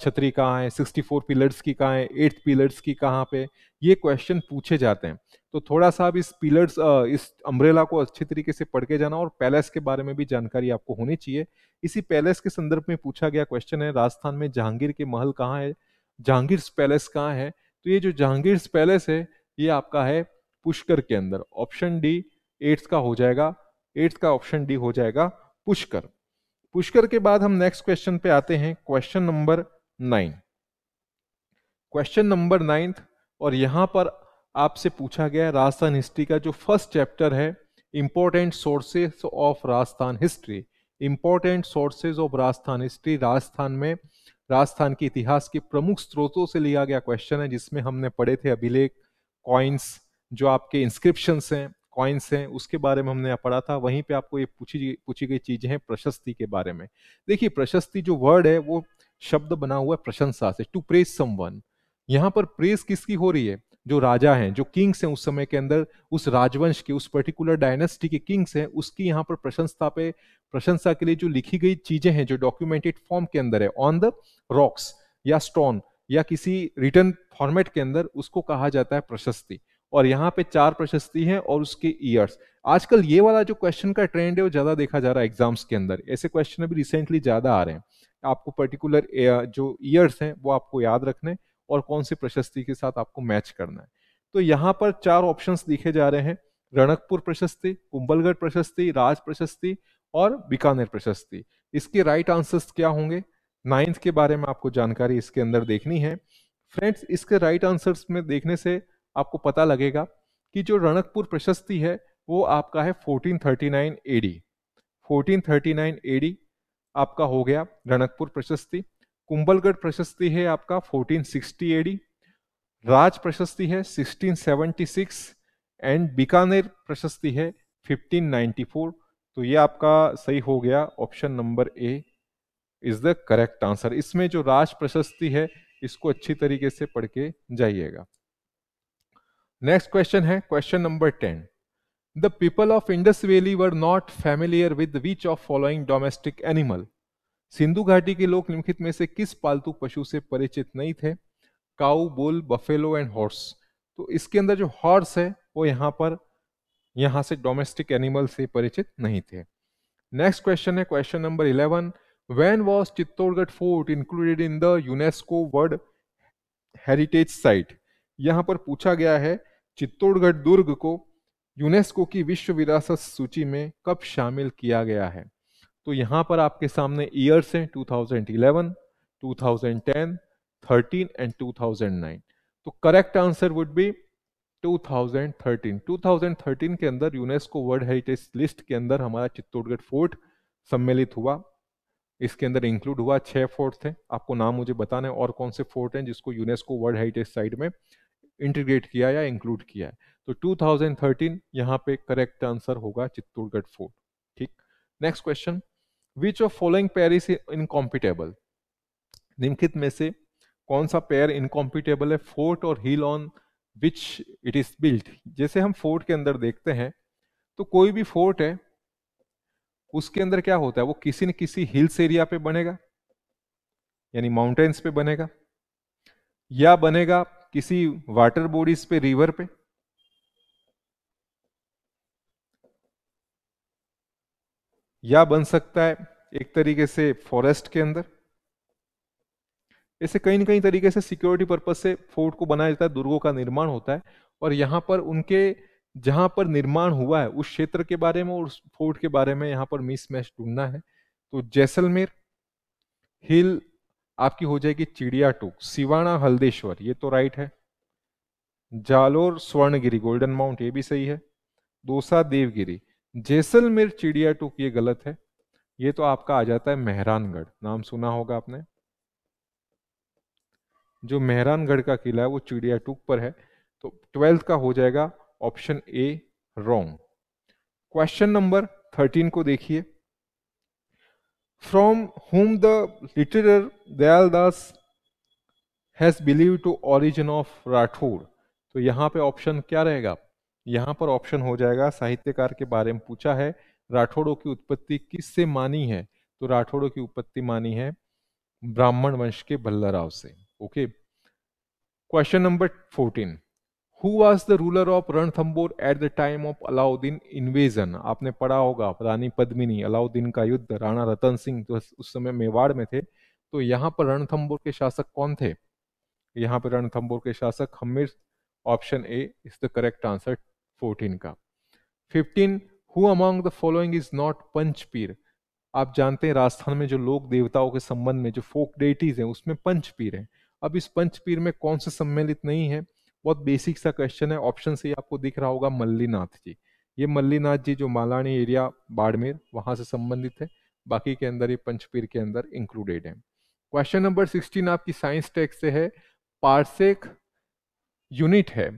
छतरी कहाँ है 64 पिलर्स की कहाँ है एट्थ पिलर्स की कहाँ पे ये क्वेश्चन पूछे जाते हैं तो थोड़ा सा आप इस पिलर्स इस अम्ब्रेला को अच्छे तरीके से पढ़ के जाना और पैलेस के बारे में भी जानकारी आपको होनी चाहिए इसी पैलेस के संदर्भ में पूछा गया क्वेश्चन है राजस्थान में जहांगीर के महल कहाँ है जहांगीर पैलेस कहाँ है तो ये जो जहांगीर पैलेस है ये आपका है पुष्कर के अंदर ऑप्शन डी एट्थ का हो जाएगा एट्थ का ऑप्शन डी हो जाएगा पुष्कर पुष्कर के बाद हम नेक्स्ट क्वेश्चन पे आते हैं question number nine question number ninth और यहां पर आपसे पूछा गया राजस्थान हिस्ट्री का जो फर्स्ट चैप्टर है important sources of Rajasthan history important sources of Rajasthan history Rajasthan में राजस्थान के इतिहास के प्रमुख स्रोतों से लिया गया क्वेश्चन है जिसमें हमने पढ़े थे अभिलेख कॉइन्स जो आपके इंस्क्रिप्शंस हैं कॉइन्स हैं उसके बारे में हमने पढ़ा था वहीं पे आपको ये पूछी पूछी गई चीज़ें हैं प्रशस्ति के बारे में देखिए प्रशस्ति जो वर्ड है वो शब्द बना हुआ है प्रशंसा से टू प्रेज समवन यहाँ पर प्रेस किसकी हो रही है जो राजा हैं जो किंग्स हैं उस समय के अंदर उस राजवंश के उस पर्टिकुलर डायनेस्टी के किंग्स हैं उसकी यहाँ पर प्रशंसा पे प्रशंसा के लिए जो लिखी गई चीजें हैं जो डॉक्यूमेंटेड फॉर्म के अंदर है ऑन द रॉक्स या स्टोन या किसी रिटर्न फॉर्मेट के अंदर उसको कहा जाता है प्रशस्ति और यहाँ पे चार प्रशस्ति है और उसके ईयर्स आजकल ये वाला जो क्वेश्चन का ट्रेंड है वो ज़्यादा देखा जा रहा है एग्जाम्स के अंदर ऐसे क्वेश्चन अभी रिसेंटली ज़्यादा आ रहे हैं आपको पर्टिकुलर जो ईयर्स हैं वो आपको याद रखने और कौन सी प्रशस्ति के साथ आपको मैच करना है तो यहाँ पर चार ऑप्शन दिखे जा रहे हैं रणकपुर प्रशस्ति कुंबलगढ़ प्रशस्ति राज प्रशस्ति और बीकानेर प्रशस्ति इसके राइट आंसर्स क्या होंगे नाइन्थ के बारे में आपको जानकारी इसके अंदर देखनी है फ्रेंड्स इसके राइट आंसर्स में देखने से आपको पता लगेगा कि जो रणकपुर प्रशस्ति है वो आपका है 1439 एडी 1439 एडी आपका हो गया रणकपुर प्रशस्ति कुंभलगढ़ प्रशस्ति है आपका 1460 एडी राज प्रशस्ति है 1676 एंड बीकानेर प्रशस्ति है 1594 तो ये आपका सही हो गया option number A is the correct answer इसमें जो राज प्रशस्ति है इसको अच्छी तरीके से पढ़ के जाइएगा नेक्स्ट क्वेश्चन है question number ten the people of Indus valley were not familiar with which of following domestic animal Sindhu घाटी के लोग निम्नलिखित में से किस पालतू पशु से परिचित नहीं थे cow bull buffalo and horse तो इसके अंदर जो हॉर्स है वो यहाँ पर यहाँ से डोमेस्टिक एनिमल से परिचित नहीं थे नेक्स्ट क्वेश्चन है question number eleven when was Chittorgarh fort included in the UNESCO world heritage site यहाँ पर पूछा गया है चित्तौड़गढ़ दुर्ग को यूनेस्को की विश्व विरासत सूची में कब शामिल किया गया है तो यहाँ पर आपके सामने ईयर्स हैं 2011, 2010, 13 एंड 2009। तो करेक्ट आंसर वुड बी 2013 2013 के अंदर यूनेस्को वर्ल्ड हेरिटेज लिस्ट के अंदर हमारा चित्तौड़गढ़ फोर्ट सम्मिलित हुआ इसके अंदर इंक्लूड हुआ छह फोर्ट थे आपको नाम मुझे बताने और कौन से फोर्ट हैं जिसको यूनेस्को वर्ल्ड हेरिटेज साइट में इंटीग्रेट किया या इंक्लूड किया है तो 2013 यहाँ पे करेक्ट आंसर होगा चित्तौड़गढ़ फोर्ट ठीक next question which of following pair is incompatible निम्नलिखित में से कौन सा पेयर इनकॉम्पिटेबल है फोर्ट और hill on which it is built जैसे हम फोर्ट के अंदर देखते हैं तो कोई भी फोर्ट है उसके अंदर क्या होता है वो किसी न किसी हिल्स एरिया पे बनेगा यानी माउंटेन्स पे बनेगा या बनेगा किसी वाटर बॉडीज पे रिवर पे या बन सकता है एक तरीके से फॉरेस्ट के अंदर ऐसे कहीं ना कहीं तरीके से सिक्योरिटी पर्पज से फोर्ट को बनाया जाता है दुर्गों का निर्माण होता है और यहां पर उनके जहां पर निर्माण हुआ है उस क्षेत्र के बारे में और उस फोर्ट के बारे में यहां पर मिसमैच ढूंढना है तो जैसलमेर हिल आपकी हो जाएगी चिड़िया टूक सिवाना हल्देश्वर ये तो राइट है जालोर स्वर्णगिरी गोल्डन माउंट ये भी सही है दोसा देवगिरी जैसलमेर चिड़िया टूक ये गलत है ये तो आपका आ जाता है मेहरानगढ़ नाम सुना होगा आपने जो मेहरानगढ़ का किला है वो चिड़िया टूक पर है तो ट्वेल्थ का हो जाएगा option A wrong question number thirteen को देखिए from whom the litterer Dayal Das has believe to origin of Rathore तो यहाँ पे ऑप्शन क्या रहेगा यहाँ पर ऑप्शन हो जाएगा साहित्यकार के बारे में पूछा है राठौड़ों की उत्पत्ति किससे मानी है तो राठौड़ों की उत्पत्ति मानी है ब्राह्मण वंश के भल्लाराव से okay question number fourteen who was the ruler of Ranthambore at the time of Alauddin invasion आपने पढ़ा होगा रानी पद्मिनी अलाउद्दीन का युद्ध राणा रतन सिंह जो उस समय मेवाड़ में थे तो यहाँ पर रणथम्बोर के शासक कौन थे यहाँ पर रणथम्बोर के शासक Hammir option A is the correct answer 14 का 15 who among the following is not Panch Pir आप जानते हैं राजस्थान में जो लोक देवताओं के संबंध में जो फोक डेटीज हैं उसमें पंच पीर हैं अब इस पंच पीर में कौन से सम्मिलित नहीं है बहुत बेसिक सा क्वेश्चन है ऑप्शन से आपको दिख रहा होगा मल्लीनाथ जी ये मल्लीनाथ जी जो मालानी एरिया बाड़मेर वहां से संबंधित है बाकी के अंदर ये पंचपीर के अंदर इंक्लूडेड है क्वेश्चन नंबर सिक्सटीन आपकी साइंस टेक्स से है पार्सेक यूनिट है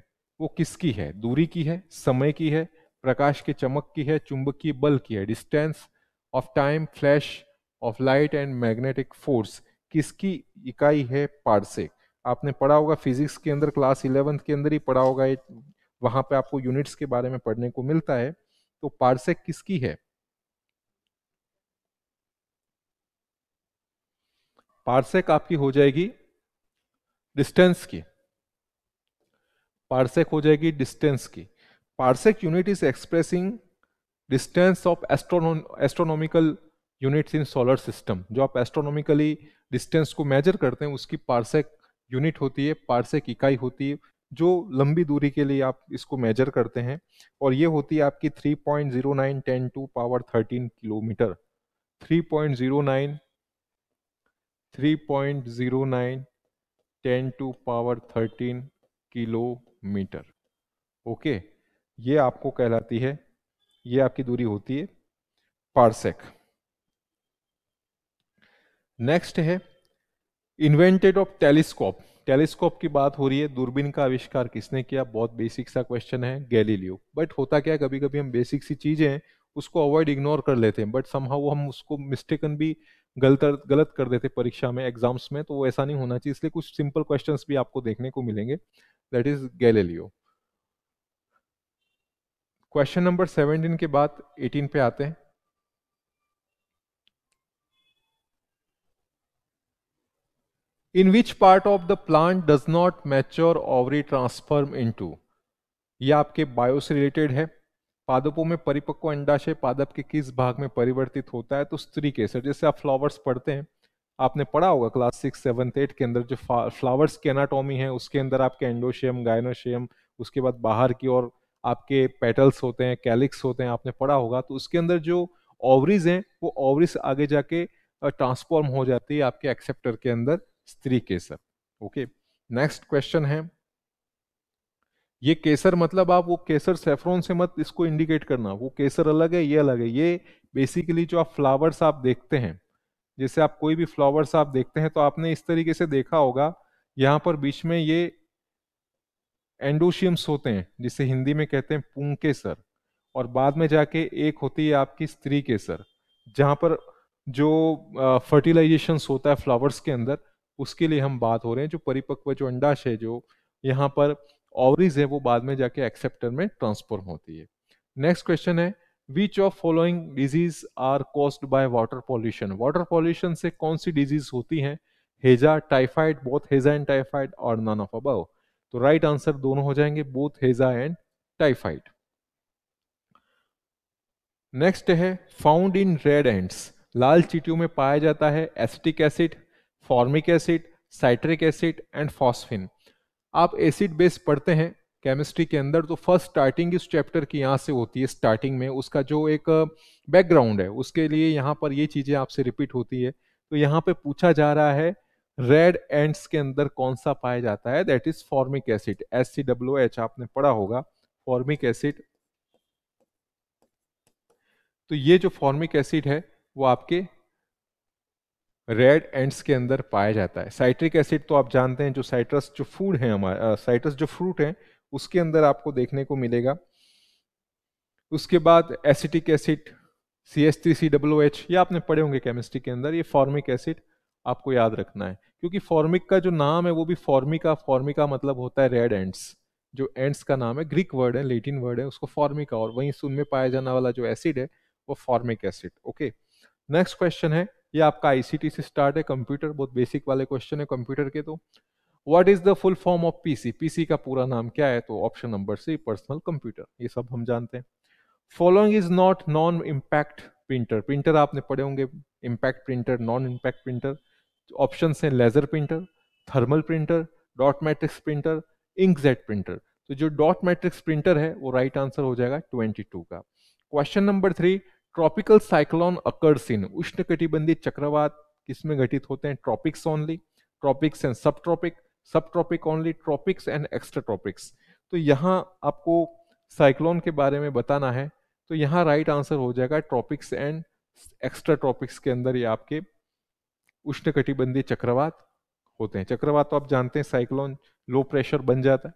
वो किसकी है दूरी की है समय की है प्रकाश के चमक की है चुंबकीय बल की है distance of time flash of light and magnetic force किसकी इकाई है पार्सेक आपने पढ़ा होगा फिजिक्स के अंदर क्लास इलेवेंथ के अंदर ही पढ़ा होगा वहां पे आपको यूनिट्स के बारे में पढ़ने को मिलता है तो पार्सेक किसकी है पार्सेक आपकी हो जाएगी डिस्टेंस की पार्सेक हो जाएगी डिस्टेंस की parsec unit is expressing distance of astrono astronomical units in solar system जो आप एस्ट्रोनॉमिकली डिस्टेंस को मेजर करते हैं उसकी पार्सेक यूनिट होती है पार्सेक इकाई होती है जो लंबी दूरी के लिए आप इसको मेजर करते हैं और ये होती है आपकी 3.09 to power thirteen kilometre 3.09 nine ten to power thirteen kilometre okay ये आपको कहलाती है ये आपकी दूरी होती है पार्सेक नेक्स्ट है इन्वेंटेड ऑफ टेलीस्कोप टेलीस्कोप की बात हो रही है दूरबीन का आविष्कार किसने किया बहुत बेसिक सा क्वेश्चन है गैलीलियो बट होता क्या कभी कभी हम बेसिक सी चीजें हैं उसको अवॉइड इग्नोर कर लेते हैं बट समहा हम उसको मिस्टेकन भी गलत गलत कर देते परीक्षा में एग्जाम्स में तो वो ऐसा नहीं होना चाहिए इसलिए कुछ सिंपल क्वेश्चन भी आपको देखने को मिलेंगे that is Galileo question number seventeen के बाद एटीन पे आते हैं in which part of the plant does not mature ovary transform into यह आपके बायो से रिलेटेड है पादपों में परिपक्व अंडाशय पादप के किस भाग में परिवर्तित होता है तो स्त्री के सर जैसे आप फ्लावर्स पढ़ते हैं आपने पढ़ा होगा क्लास सिक्स सेवन्थ एट के अंदर जो फ्लावर्स की एनाटॉमी है उसके अंदर आपके एंडोशियम गायनोशियम उसके बाद बाहर की ओर आपके पेटल्स होते हैं कैलिक्स होते हैं आपने पढ़ा होगा तो उसके अंदर जो ओवरीज हैं वो ओवरीज आगे जाके ट्रांसफॉर्म हो जाती है आपके एक्सेप्टर के अंदर स्त्री केसर ओके नेक्स्ट क्वेश्चन है ये केसर मतलब आप वो केसर सेफ्रॉन से मत इसको इंडिकेट करना वो केसर अलग है ये अलग है ये बेसिकली जो आप फ्लावर्स आप देखते हैं जैसे आप कोई भी फ्लावर्स आप देखते हैं तो आपने इस तरीके से देखा होगा यहाँ पर बीच में ये एंडोशियम्स होते हैं जिसे हिंदी में कहते हैं पुंग केसर और बाद में जाके एक होती है आपकी स्त्री केसर जहाँ पर जो फर्टिलाइजेशन होता है फ्लावर्स के अंदर उसके लिए हम बात हो रहे हैं जो परिपक्व जो अंडाशय जो यहाँ पर ओवरीज है वो बाद में जाके एक्सेप्टर में ट्रांसफॉर्म होती है नेक्स्ट क्वेश्चन है which of following disease are caused by water pollution water pollution से कौन सी डिजीज होती है हेजा टाइफाइड बोथ हेजा एंड टाइफाइड और नन ऑफ अबव तो राइट right आंसर दोनों हो जाएंगे बोथ हेजा एंड टाइफाइड नेक्स्ट है फाउंड इन रेड एंड्स लाल चीटियों में पाया जाता है acetic acid formic acid citric acid and phosphine आप एसिड बेस पढ़ते हैं केमिस्ट्री के अंदर तो फर्स्ट स्टार्टिंग इस चैप्टर की यहाँ से होती है स्टार्टिंग में उसका जो एक बैकग्राउंड है उसके लिए यहाँ पर ये चीज़ें आपसे रिपीट होती है तो यहाँ पे पूछा जा रहा है रेड एंड्स के अंदर कौन सा पाया जाता है that is formic acid S C W H आपने पढ़ा होगा फॉर्मिक एसिड तो ये जो फॉर्मिक एसिड है वो आपके रेड एंड्स के अंदर पाया जाता है साइट्रिक एसिड तो आप जानते हैं जो साइट्रस जो फूड है हमारा साइट्रस जो फ्रूट है उसके अंदर आपको देखने को मिलेगा उसके बाद acetic acid C S T C W H ये आपने पढ़े होंगे केमिस्ट्री के अंदर ये फॉर्मिक एसिड आपको याद रखना है क्योंकि फॉर्मिक का जो नाम है वो भी फॉर्मिका फॉर्मिका मतलब होता है रेड एंड्स जो एंड्स का नाम है ग्रीक वर्ड है लेटिन वर्ड है उसको फॉर्मिका और वहीं सुन में पाया जाने वाला जो एसिड है वो formic acid okay next question है ये आपका आईसीटी से स्टार्ट है कंप्यूटर बहुत बेसिक वाले क्वेश्चन है कंप्यूटर के तो what is the full form of PC PC का पूरा नाम क्या है तो option number C personal computer ये सब हम जानते हैं following is not non impact printer printer आपने पढ़े होंगे impact printer non impact printer option है laser printer thermal printer dot matrix printer inkjet printer तो जो डॉट मैट्रिक्स प्रिंटर है वो राइट right आंसर हो जाएगा 22 का question number three tropical cyclone occurs in उष्णकटिबंधीय चक्रवात किसमें घटित होते हैं tropics only tropics and sub tropic sub tropic only tropics and extra tropics तो यहाँ आपको साइक्लोन के बारे में बताना है तो यहाँ राइट आंसर हो जाएगा ट्रॉपिक्स एंड एक्स्ट्रा ट्रॉपिक्स के अंदर ये आपके उष्णकटिबंधीय चक्रवात होते हैं चक्रवात तो आप जानते हैं साइक्लोन लो प्रेशर बन जाता है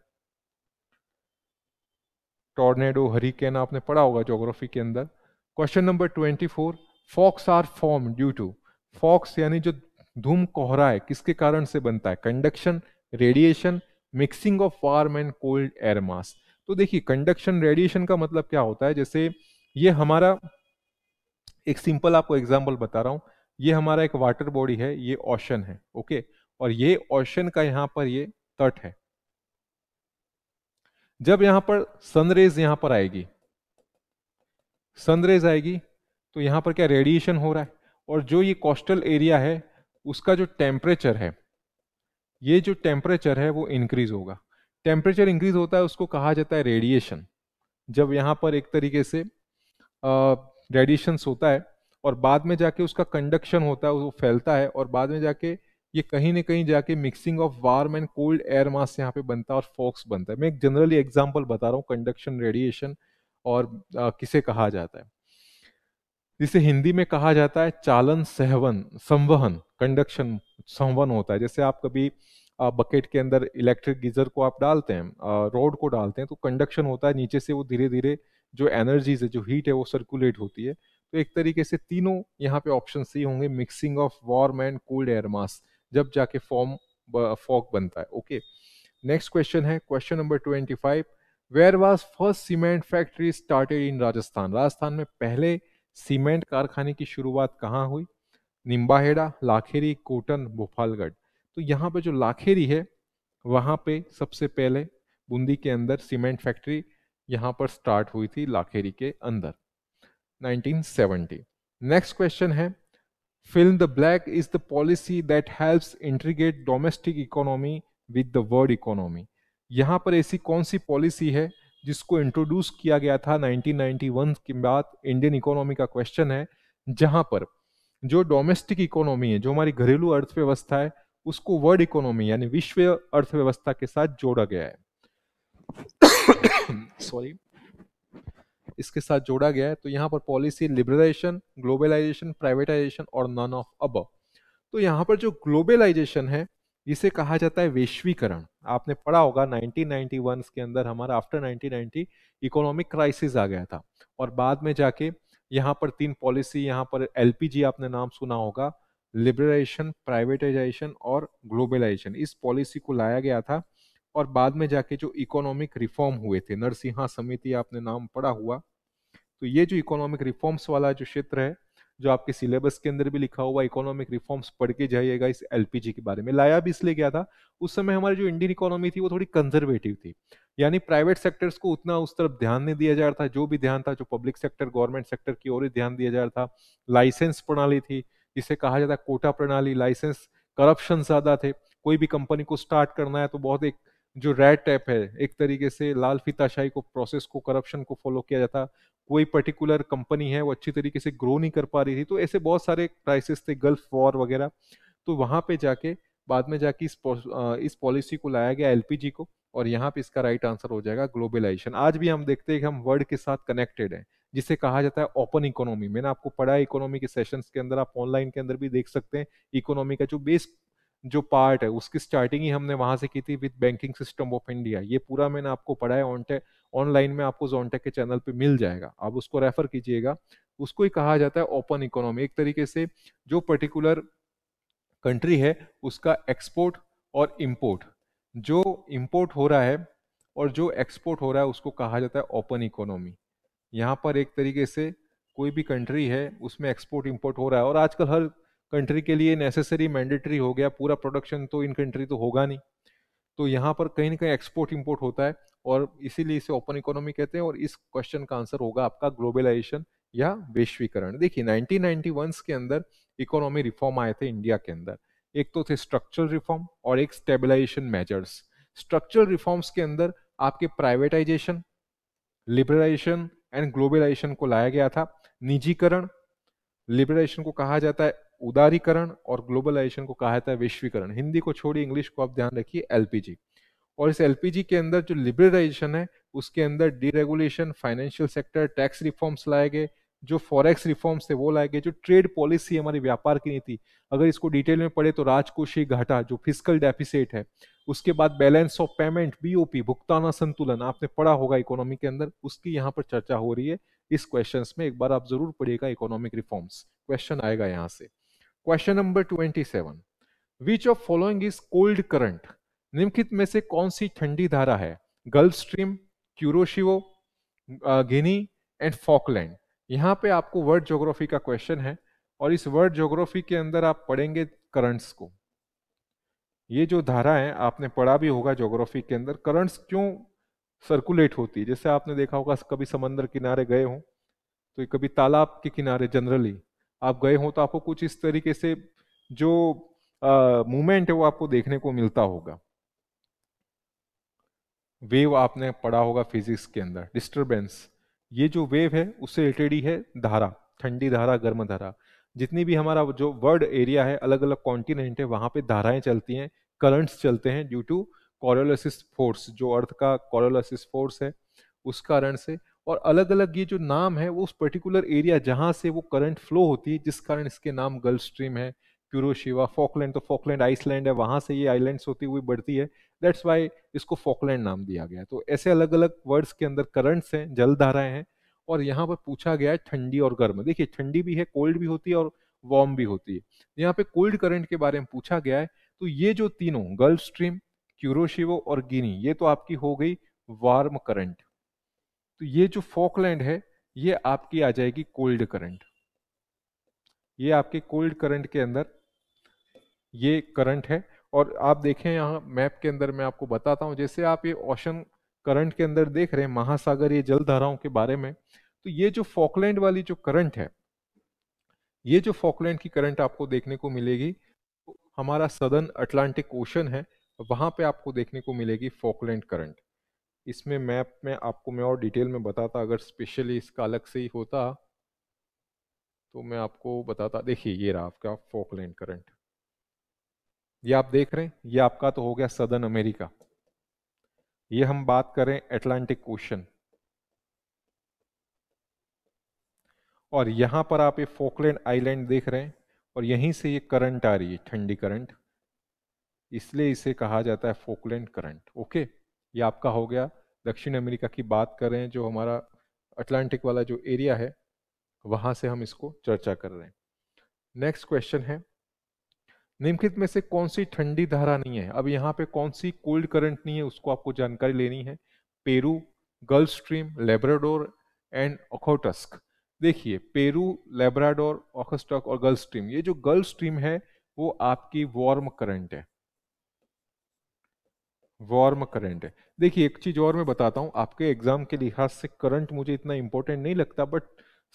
टॉर्नेडो हरिकेन आपने पढ़ा होगा ज्योग्राफी के अंदर question number twenty four fogs are form due to fogs यानी जो धूम कोहरा है किसके कारण से बनता है conduction radiation mixing of warm and cold air mass तो देखिए कंडक्शन रेडिएशन का मतलब क्या होता है जैसे ये हमारा एक सिंपल आपको एग्जाम्पल बता रहा हूँ ये हमारा एक वाटर बॉडी है ये ओशन है ओके और ये ओशन का यहाँ पर ये तट है जब यहाँ पर सनरेज यहाँ पर आएगी सनरेज आएगी तो यहाँ पर क्या रेडिएशन हो रहा है और जो ये कोस्टल एरिया है उसका जो टेम्परेचर है ये जो टेम्परेचर है वो इंक्रीज होगा टेम्परेचर इंक्रीज होता है उसको कहा जाता है रेडिएशन जब यहाँ पर एक तरीके से रेडिएशन होता है और बाद में जाके उसका कंडक्शन होता है वो फैलता है और बाद में जाके ये कहीं ना कहीं जाके mixing of warm and cold air mass यहाँ पे बनता है और फॉक्स बनता है मैं एक जनरली एग्जाम्पल बता रहा हूँ कंडक्शन रेडिएशन और किसे कहा जाता है जिसे हिंदी में कहा जाता है चालन सहवन संवहन कंडक्शन संवहन होता है जैसे आप कभी बकेट के अंदर इलेक्ट्रिक गीजर को आप डालते हैं रोड को डालते हैं तो कंडक्शन होता है नीचे से वो धीरे धीरे जो एनर्जीज है जो हीट है वो सर्कुलेट होती है तो एक तरीके से तीनों यहाँ पे ऑप्शन सी होंगे mixing of warm and cold air mass जब जाके फॉर्म फॉग बनता है ओके नेक्स्ट क्वेश्चन है question number twenty five where was first cement factory started in Rajasthan Rajasthan में पहले सीमेंट कारखाने की शुरुआत कहाँ हुई निम्बाहेड़ा लाखेरी कोटन भोपालगढ़ तो यहाँ पे जो लाखेरी है वहाँ पे सबसे पहले बूंदी के अंदर सीमेंट फैक्ट्री यहाँ पर स्टार्ट हुई थी लाखेरी के अंदर 1970 नेक्स्ट क्वेश्चन है fill in the blank is the policy that helps integrate domestic economy with the world economy यहाँ पर ऐसी कौन सी पॉलिसी है जिसको इंट्रोड्यूस किया गया था 1991 के बाद इंडियन इकोनॉमी का क्वेश्चन है जहाँ पर जो डोमेस्टिक इकोनॉमी है जो हमारी घरेलू अर्थव्यवस्था है उसको वर्ल्ड इकोनॉमी यानी विश्व अर्थव्यवस्था के साथ जोड़ा गया है सॉरी [COUGHS] इसके साथ जोड़ा गया है तो यहाँ पर पॉलिसी लिबरलाइजेशन ग्लोबलाइजेशन प्राइवेटाइजेशन और नन ऑफ अब तो यहाँ पर जो ग्लोबलाइजेशन है इसे कहा जाता है वैश्वीकरण आपने पढ़ा होगा 1991 के अंदर हमारा आफ्टर 1990 इकोनॉमिक क्राइसिस आ गया था और बाद में जाके यहाँ पर तीन पॉलिसी यहाँ पर एलपीजी आपने नाम सुना होगा लिबरलाइजेशन प्राइवेटाइजेशन और ग्लोबलाइजेशन इस पॉलिसी को लाया गया था और बाद में जाके जो इकोनॉमिक रिफॉर्म हुए थे नरसिंहा समिति आपने नाम पढ़ा हुआ तो ये जो इकोनॉमिक रिफॉर्म्स वाला जो क्षेत्र है जो आपके सिलेबस के अंदर भी लिखा हुआ इकोनॉमिक रिफॉर्म्स पढ़ के जाइएगा इस एलपीजी के बारे में लाया भी इसलिए गया था उस समय हमारी जो इंडियन इकोनॉमी थी वो थोड़ी कंजर्वेटिव थी यानी प्राइवेट सेक्टर्स को उतना उस तरफ ध्यान नहीं दिया जा रहा था जो भी ध्यान था जो पब्लिक सेक्टर गवर्नमेंट सेक्टर की ओर ही ध्यान दिया जा रहा था लाइसेंस प्रणाली थी जिसे कहा जाता है कोटा प्रणाली लाइसेंस करप्शन ज्यादा थे कोई भी कंपनी को स्टार्ट करना है तो बहुत एक जो रेड टैप है एक तरीके से लाल फिताशाही को प्रोसेस को करप्शन को फॉलो किया जाता कोई पर्टिकुलर कंपनी है वो अच्छी तरीके से ग्रो नहीं कर पा रही थी तो ऐसे बहुत सारे क्राइसिस थे गल्फ वॉर वगैरह तो वहाँ पे जाके बाद में जाके इस इस पॉलिसी को लाया गया एलपीजी को और यहाँ पे इसका राइट आंसर हो जाएगा ग्लोबलाइजेशन आज भी हम देखते हैं कि हम वर्ल्ड के साथ कनेक्टेड हैं जिसे कहा जाता है ओपन इकोनॉमी मैंने आपको पढ़ा इकोनॉमी के सेशंस के अंदर आप ऑनलाइन के अंदर भी देख सकते हैं इकोनॉमी का जो बेस जो पार्ट है उसकी स्टार्टिंग ही हमने वहां से की थी with banking system of India ये पूरा मैंने आपको पढ़ा है ऑनटे ऑनलाइन में आपको जोनटेक के चैनल पे मिल जाएगा आप उसको रेफर कीजिएगा उसको ही कहा जाता है ओपन इकोनॉमी एक तरीके से जो पर्टिकुलर कंट्री है उसका एक्सपोर्ट और इम्पोर्ट जो इम्पोर्ट हो रहा है और जो एक्सपोर्ट हो रहा है उसको कहा जाता है ओपन इकोनॉमी यहाँ पर एक तरीके से कोई भी कंट्री है उसमें एक्सपोर्ट इम्पोर्ट हो रहा है और आजकल हर कंट्री के लिए नेसेसरी मैंडेटरी हो गया पूरा प्रोडक्शन तो इन कंट्री तो होगा नहीं तो यहाँ पर कहीं ना कहीं एक्सपोर्ट इम्पोर्ट होता है और इसीलिए इसे ओपन इकोनॉमी कहते हैं और इस क्वेश्चन का आंसर होगा आपका ग्लोबलाइजेशन या वैश्वीकरण देखिए 1991 के अंदर इकोनॉमी रिफॉर्म आए थे इंडिया के अंदर एक तो थे स्ट्रक्चरल रिफॉर्म और एक स्टेबलाइजेशन मेजर्स स्ट्रक्चरल रिफॉर्म्स के अंदर आपके प्राइवेटाइजेशन लिबरलाइजेशन एंड ग्लोबलाइजेशन को लाया गया था निजीकरण लिबरलाइजेशन को कहा जाता है उदारीकरण और ग्लोबलाइजेशन को कहा जाता है वैश्वीकरण हिंदी को छोड़ी इंग्लिश को आप ध्यान रखिए एलपीजी और इस एलपीजी के अंदर जो लिबरलाइजेशन है उसके अंदर deregulation financial sector tax reforms लाए गए जो फॉरेक्स रिफॉर्म्स थे वो लाए गए जो ट्रेड पॉलिसी हमारी व्यापार की नीति अगर इसको डिटेल में पढ़े तो राजकोषीय घाटा जो फिजिकल डेफिसिट है उसके बाद बैलेंस ऑफ पेमेंट बीओपी भुगतान संतुलन आपने पढ़ा होगा इकोनॉमी के अंदर उसकी यहाँ पर चर्चा हो रही है इस क्वेश्चन में एक बार आप जरूर पढ़िएगा इकोनॉमिक रिफॉर्म्स क्वेश्चन आएगा यहाँ से question number twenty seven which of following is cold current निम्नलिखित में से कौन सी ठंडी धारा है Gulf Stream Kuroshio Guinea and Falkland यहाँ पे आपको वर्ल्ड ज्योग्राफी का क्वेश्चन है और इस वर्ल्ड ज्योग्राफी के अंदर आप पढ़ेंगे करंट्स को ये जो धारा है आपने पढ़ा भी होगा ज्योग्राफी के अंदर करंट्स क्यों सर्कुलेट होती है जैसे आपने देखा होगा कभी समंदर किनारे गए हों तो कभी तालाब के किनारे जनरली आप गए हो तो आपको कुछ इस तरीके से जो मूवमेंट है वो आपको देखने को मिलता होगा वेव आपने पढ़ा होगा फिजिक्स के अंदर डिस्टरबेंस ये जो वेव है उससे रिलेटेड ही है धारा ठंडी धारा गर्म धारा जितनी भी हमारा जो वर्ल्ड एरिया है अलग अलग कॉन्टिनेंट है वहां पे धाराएं चलती हैं करंट्स चलते हैं ड्यू टू कॉरोलोसिस फोर्स जो अर्थ का कॉरोलोसिस फोर्स है उस कारण से और अलग अलग ये जो नाम है वो उस पर्टिकुलर एरिया जहाँ से वो करंट फ्लो होती है जिस कारण इसके नाम गल्फ स्ट्रीम है क्यूरोशिवा फॉकलैंड तो फॉकलैंड आइसलैंड है वहाँ से ये आइलैंड्स होती हुई बढ़ती है दैट्स वाई इसको फॉकलैंड नाम दिया गया है तो ऐसे अलग अलग वर्ड्स के अंदर करंट्स हैं जल धाराएं हैं और यहाँ पर पूछा गया है ठंडी और गर्म देखिए ठंडी भी है कोल्ड भी होती है और वार्म भी होती है यहाँ पे कोल्ड करंट के बारे में पूछा गया है तो ये जो तीनों गल्फ स्ट्रीम क्यूरोशिवो और गिनी ये तो आपकी हो गई वार्म करंट तो ये जो फॉकलैंड है ये आपकी आ जाएगी कोल्ड करंट ये आपके कोल्ड करंट के अंदर ये करंट है और आप देखें यहाँ मैप के अंदर मैं आपको बताता हूँ जैसे आप ये ओशन करंट के अंदर देख रहे हैं महासागर ये जल धाराओं के बारे में तो ये जो फॉकलैंड वाली जो करंट है ये जो फॉकलैंड की करंट आपको देखने को मिलेगी तो हमारा सदर्न अटलांटिक ओशन है वहां पे आपको देखने को मिलेगी फॉकलैंड करंट इसमें मैप में आपको मैं और डिटेल में बताता अगर स्पेशली इसका अलग से ही होता तो मैं आपको बताता देखिए ये रहा आपका फोकलैंड करंट ये आप देख रहे हैं ये आपका तो हो गया सदर्न अमेरिका ये हम बात करें एटलांटिक ओशन और यहां पर आप ये फोकलैंड आइलैंड देख रहे हैं और यहीं से ये करंट आ रही है ठंडी करंट इसलिए इसे कहा जाता है फोकलैंड करंट ओके ये आपका हो गया दक्षिण अमेरिका की बात कर रहे हैं जो हमारा अटलांटिक वाला जो एरिया है वहां से हम इसको चर्चा कर रहे हैं नेक्स्ट क्वेश्चन है निम्नलिखित में से कौन सी ठंडी धारा नहीं है अब यहाँ पे कौन सी कोल्ड करंट नहीं है उसको आपको जानकारी लेनी है Peru Gulf Stream Labrador and Okhotsk देखिए पेरू लेब्राडोर ओखस्टक और गल्फ स्ट्रीम ये जो गल्फ स्ट्रीम है वो आपकी वार्म करंट है वार्म करंट है देखिए एक चीज़ और मैं बताता हूँ आपके एग्जाम के लिहाज से करंट मुझे इतना इंपॉर्टेंट नहीं लगता बट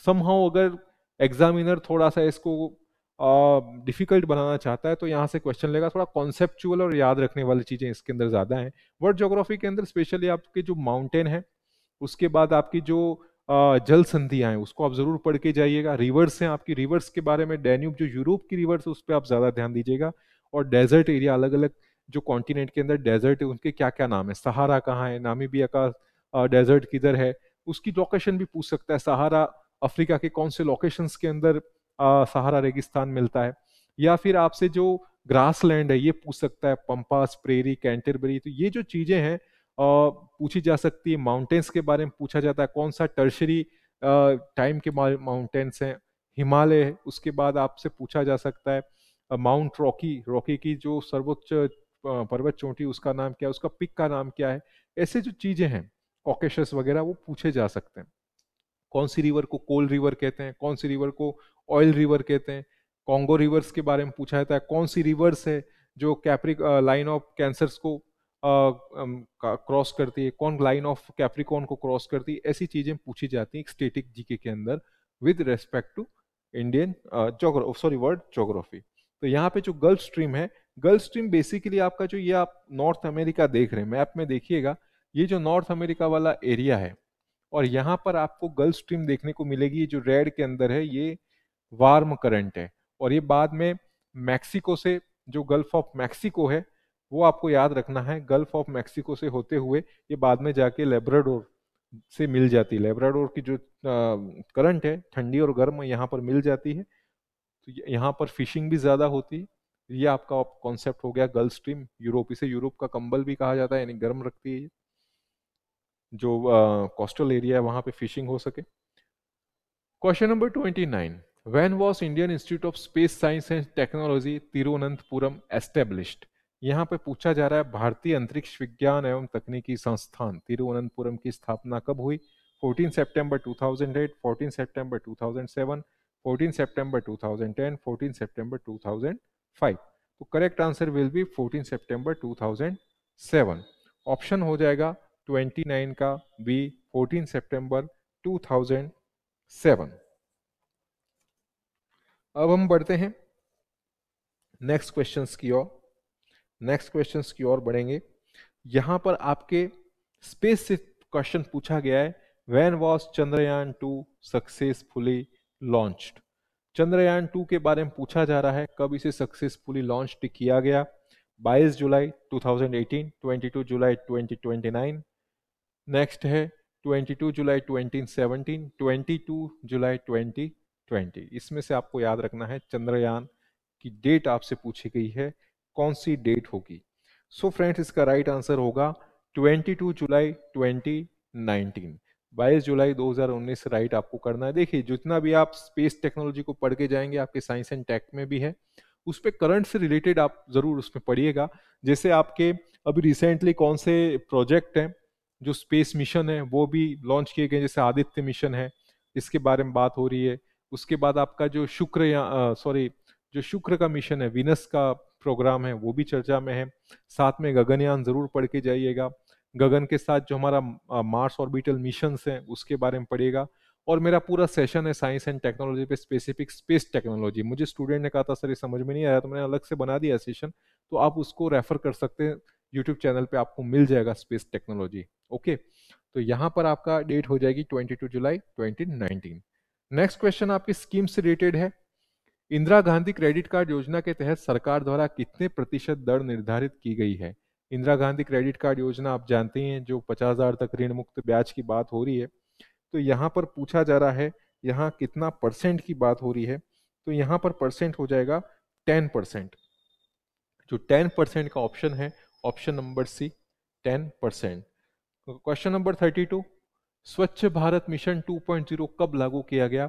समहाउ अगर एग्जामिनर थोड़ा सा इसको डिफिकल्ट uh, बनाना चाहता है तो यहाँ से क्वेश्चन लेगा थोड़ा कॉन्सेप्चुअल और याद रखने वाली चीज़ें इसके अंदर ज़्यादा हैं वर्ल्ड जोग्राफी के अंदर स्पेशली आपके जो माउंटेन है उसके बाद आपकी जो uh, जल संधियाँ हैं उसको आप ज़रूर पढ़ के जाइएगा रिवर्स हैं आपकी रिवर्स के बारे में डैन्यूब जो यूरोप की रिवर्स है उस पर आप ज़्यादा ध्यान दीजिएगा और डेजर्ट एरिया अलग अलग जो कॉन्टिनेंट के अंदर डेजर्ट है उनके क्या क्या नाम है सहारा कहाँ है नामीबिया का डेजर्ट किधर है उसकी लोकेशन भी पूछ सकता है सहारा अफ्रीका के कौन से लोकेशंस के अंदर आ, सहारा रेगिस्तान मिलता है या फिर आपसे जो ग्रास लैंड है ये पूछ सकता है पंपास प्रेरी कैंटरबरी तो ये जो चीज़ें हैं पूछी जा सकती है माउंटेन्स के बारे में पूछा जाता है कौन सा टर्शरी टाइम के माउंटेन्स हैं हिमालय है उसके बाद आपसे पूछा जा सकता है माउंट रॉकी रॉकी की जो सर्वोच्च पर्वत चोटी उसका नाम क्या है उसका पिक का नाम क्या है ऐसे जो चीजें हैं कॉकेश वगैरह वो पूछे जा सकते हैं कौन सी रिवर को कोल रिवर कहते हैं कौन सी रिवर को ऑयल रिवर कहते हैं कॉन्गो रिवर्स के बारे में पूछा जाता है कौन सी रिवर्स है जो कैप्रिक लाइन ऑफ कैंसर्स को क्रॉस करती है कौन लाइन ऑफ कैप्रिकॉन को क्रॉस करती है ऐसी चीजें पूछी जाती हैं स्टेटिक जीके के अंदर with respect to Indian geograph sorry world geography तो यहाँ पे जो गल्फ स्ट्रीम है गल्फ स्ट्रीम बेसिकली आपका जो ये आप नॉर्थ अमेरिका देख रहे हैं मैप में देखिएगा ये जो नॉर्थ अमेरिका वाला एरिया है और यहाँ पर आपको गल्फ स्ट्रीम देखने को मिलेगी जो रेड के अंदर है ये वार्म करंट है और ये बाद में मैक्सिको से जो गल्फ ऑफ मैक्सिको है वो आपको याद रखना है गल्फ ऑफ मैक्सिको से होते हुए ये बाद में जाके लेब्राडोर से मिल जाती है लेब्राडोर की जो करंट है ठंडी और गर्म यहाँ पर मिल जाती है तो यहाँ पर फिशिंग भी ज़्यादा होती है ये आपका कॉन्सेप्ट हो गया गर्ल स्ट्रीम यूरोप इसे यूरोप का कंबल भी कहा जाता है यानी गर्म रखती है जो कोस्टल एरिया है वहां पे फिशिंग हो सके question number twenty nine when was Indian Institute of Space Science and Technology Thiruvananthapuram established यहाँ पे पूछा जा रहा है भारतीय अंतरिक्ष विज्ञान एवं तकनीकी संस्थान तिरुवनंतपुरम की स्थापना कब हुई 14 सितंबर 2008 14 सितंबर 2007 14 सितंबर 2010 14 सितंबर फाइव तो correct answer will be fourteen September two thousand seven option हो जाएगा ट्वेंटी नाइन का B fourteen September two thousand seven अब हम बढ़ते हैं नेक्स्ट क्वेश्चन की ओर नेक्स्ट क्वेश्चन की ओर बढ़ेंगे यहां पर आपके स्पेस से क्वेश्चन पूछा गया है when was Chandrayaan two successfully launched Chandrayaan two के बारे में पूछा जा रहा है कब इसे सक्सेसफुली लॉन्च किया गया 22 जुलाई 2018, 22 जुलाई 2029, नेक्स्ट है 22 जुलाई 2017, 22 जुलाई 2020. इसमें से आपको याद रखना है चंद्रयान की डेट आपसे पूछी गई है कौन सी डेट होगी सो so फ्रेंड्स इसका राइट right आंसर होगा 22 जुलाई 2019. बाईस जुलाई 2019 राइट आपको करना है देखिए जितना भी आप स्पेस टेक्नोलॉजी को पढ़ के जाएंगे आपके साइंस एंड टेक में भी है उस पर करंट से रिलेटेड आप ज़रूर उसमें पढ़िएगा जैसे आपके अभी रिसेंटली कौन से प्रोजेक्ट हैं जो स्पेस मिशन है वो भी लॉन्च किए गए जैसे आदित्य मिशन है इसके बारे में बात हो रही है उसके बाद आपका जो शुक्र या सॉरी जो शुक्र का मिशन है विनस का प्रोग्राम है वो भी चर्चा में है साथ में गगनयान ज़रूर पढ़ के जाइएगा गगन के साथ जो हमारा मार्स ऑर्बिटल मिशन है उसके बारे में पढ़ेगा और मेरा पूरा सेशन है साइंस एंड टेक्नोलॉजी पे स्पेसिफिक स्पेस टेक्नोलॉजी मुझे स्टूडेंट ने कहा था सर ये समझ में नहीं आया तो मैंने अलग से बना दिया सेशन तो आप उसको रेफर कर सकते हैं यूट्यूब चैनल पे आपको मिल जाएगा स्पेस टेक्नोलॉजी ओके तो यहाँ पर आपका डेट हो जाएगी 22 जुलाई 2019 नेक्स्ट क्वेश्चन आपकी स्कीम से रिलेटेड है इंदिरा गांधी क्रेडिट कार्ड योजना के तहत सरकार द्वारा कितने प्रतिशत दर निर्धारित की गई है इंदिरा गांधी क्रेडिट कार्ड योजना आप जानते हैं जो पचास हजार तक ऋण मुक्त ब्याज की बात हो रही है तो यहाँ पर पूछा जा रहा है यहाँ कितना परसेंट की बात हो रही है तो यहाँ पर परसेंट हो जाएगा टेन परसेंट जो टेन परसेंट का ऑप्शन है option number C ten percent question number thirty two Swachh Bharat mission 2.0 कब लागू किया गया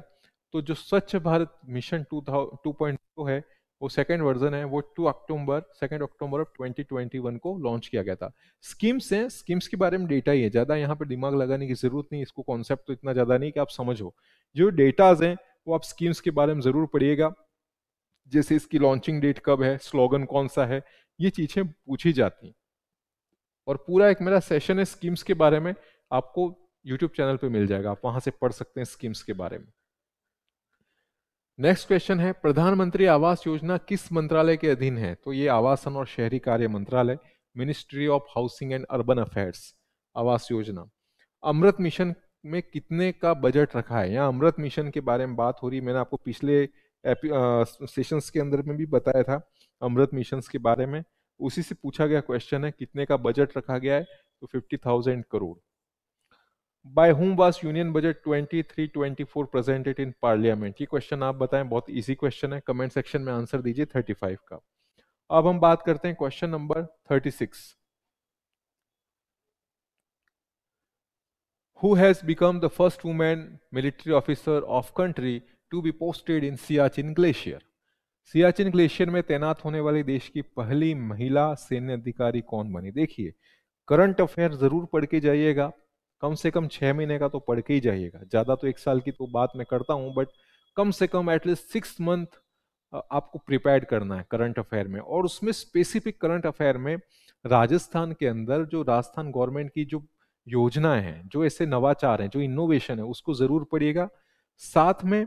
तो जो स्वच्छ भारत मिशन 2.0 है वो सेकेंड वर्जन है वो two October second October of 2021 को लॉन्च किया गया था स्कीम्स हैं स्कीम्स के बारे में डेटा ही है ज़्यादा यहाँ पर दिमाग लगाने की जरूरत नहीं इसको कॉन्सेप्ट तो इतना ज़्यादा नहीं कि आप समझो जो डेटाज हैं वो आप स्कीम्स के बारे में ज़रूर पढ़िएगा जैसे इसकी लॉन्चिंग डेट कब है स्लोगन कौन सा है ये चीज़ें पूछी जाती हैं और पूरा एक मेरा सेशन है स्कीम्स के बारे में आपको यूट्यूब चैनल पर मिल जाएगा आप वहाँ से पढ़ सकते हैं स्कीम्स के बारे में नेक्स्ट क्वेश्चन है प्रधानमंत्री आवास योजना किस मंत्रालय के अधीन है तो ये आवासन और शहरी कार्य मंत्रालय Ministry of Housing and Urban Affairs आवास योजना अमृत मिशन में कितने का बजट रखा है यहाँ अमृत मिशन के बारे में बात हो रही मैंने आपको पिछले सेशंस के अंदर में भी बताया था अमृत मिशन के बारे में उसी से पूछा गया क्वेश्चन है कितने का बजट रखा गया है तो fifty thousand crore by whom was union budget four presented in parliament ये क्वेश्चन आप बताएं बहुत इजी क्वेश्चन है कमेंट सेक्शन में आंसर दीजिए 35 का अब हम बात करते हैं question number 36 who has become the first women military officer of country to be posted in Siachen glacier Siachen glacier में तैनात होने वाली देश की पहली महिला सैन्य अधिकारी कौन बनी देखिए करंट अफेयर जरूर पढ़ के जाइएगा कम से कम छः महीने का तो पढ़ के ही जाइएगा ज़्यादा तो एक साल की तो बात मैं करता हूँ बट कम से कम एटलीस्ट सिक्स मंथ आपको प्रिपेयर करना है करंट अफेयर में और उसमें स्पेसिफिक करंट अफेयर में राजस्थान के अंदर जो राजस्थान गवर्नमेंट की जो योजनाएं हैं जो ऐसे नवाचार हैं जो इनोवेशन है उसको ज़रूर पढ़िएगा साथ में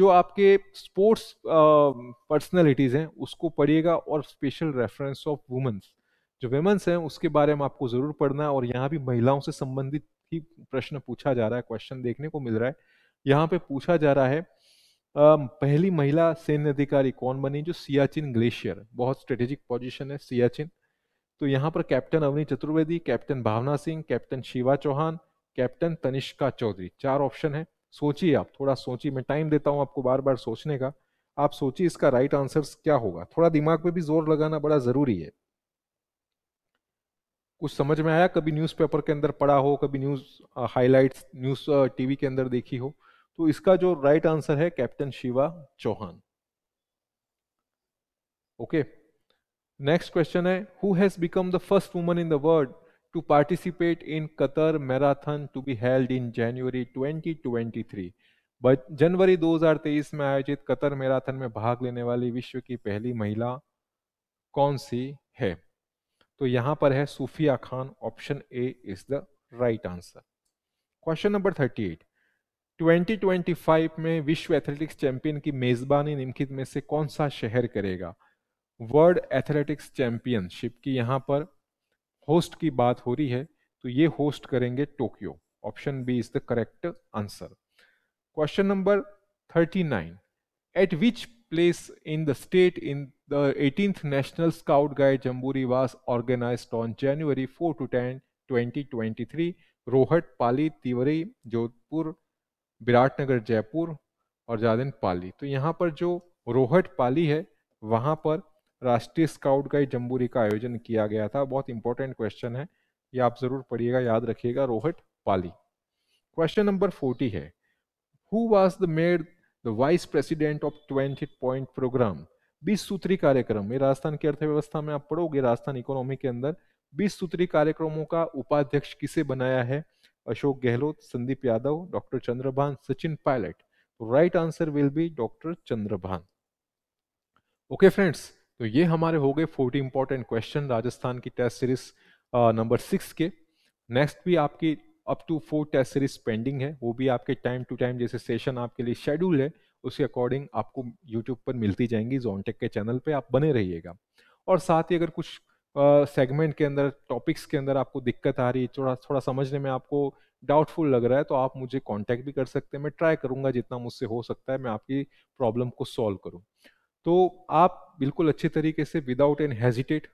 जो आपके स्पोर्ट्स पर्सनैलिटीज़ हैं उसको पढ़िएगा और स्पेशल रेफरेंस ऑफ वुमेंस जो वेमेंस हैं उसके बारे में आपको ज़रूर पढ़ना है और यहाँ भी महिलाओं से संबंधित ही प्रश्न पूछा जा रहा है क्वेश्चन देखने को मिल रहा है यहाँ पे पूछा जा रहा है पहली महिला सैन्य अधिकारी कौन बनी जो सियाचिन ग्लेशियर बहुत स्ट्रेटेजिक पोजिशन है सियाचिन तो यहाँ पर captain Avani Chaturvedi captain Bhawana Singh captain Shiva Chauhan captain Tanishka Chaudhary चार ऑप्शन है सोचिए आप थोड़ा सोचिए मैं टाइम देता हूँ आपको बार बार सोचने का आप सोचिए इसका राइट आंसर क्या होगा थोड़ा दिमाग पे भी जोर लगाना बड़ा जरूरी है कुछ समझ में आया कभी न्यूज़पेपर के अंदर पढ़ा हो कभी न्यूज़ हाईलाइट न्यूज़ टीवी के अंदर देखी हो तो इसका जो राइट आंसर है captain Shiva Chauhan okay next question है who has become the first woman in the world to participate in Qatar marathon to be held in January 2023. But जनवरी 2023 में आयोजित कतर मैराथन में भाग लेने वाली विश्व की पहली महिला कौन सी है तो यहां पर है Sufiya Khan option A is the right answer question number thirty eight twenty five में विश्व एथलेटिक्स चैंपियन की मेजबानी निम्कित में से कौन सा शहर करेगा वर्ल्ड एथलेटिक्स चैंपियनशिप की यहां पर होस्ट की बात हो रही है तो ये होस्ट करेंगे Tokyo option B is the correct answer question number thirty nine at which place in the state in the 18th National Scout Guide Jamboree was organized on January 4 to 10, 2023, Rohat Pali Tiwari Jodhpur Viratnagar Jaipur और जादिन पाली तो यहाँ पर जो रोहट पाली है वहाँ पर राष्ट्रीय स्काउट गाइड जम्बूरी का आयोजन किया गया था बहुत इंपॉर्टेंट क्वेश्चन है ये आप जरूर पढ़िएगा याद रखिएगा Rohat Pali question number forty है who was the made the vice president of twenty point programme बीस सूत्री कार्यक्रम ये राजस्थान की अर्थव्यवस्था में आप पढ़ोगे राजस्थान इकोनॉमी के अंदर बीस सूत्री कार्यक्रमों का उपाध्यक्ष किसे बनाया है Ashok Gehlot Sandeep Yadav doctor Chandrabhan Sachin Pilot right answer will be doctor Chandrabhan okay friends तो ये हमारे हो गए फोर्टी इंपॉर्टेंट क्वेश्चन राजस्थान की टेस्ट सीरीज नंबर सिक्स के नेक्स्ट भी आपकी up to four test series pending है वो भी आपके टाइम टू टाइम जैसे सेशन आपके लिए शेड्यूल है उसके अकॉर्डिंग आपको यूट्यूब पर मिलती जाएंगी जॉनटेक के चैनल पर आप बने रहिएगा और साथ ही अगर कुछ सेगमेंट के अंदर टॉपिक्स के अंदर आपको दिक्कत आ रही है थोड़ा थोड़ा समझने में आपको डाउटफुल लग रहा है तो आप मुझे कांटेक्ट भी कर सकते हैं मैं ट्राई करूंगा जितना मुझसे हो सकता है मैं आपकी प्रॉब्लम को सॉल्व करूं तो आप बिल्कुल अच्छे तरीके से विदाउट एन हेजिटेट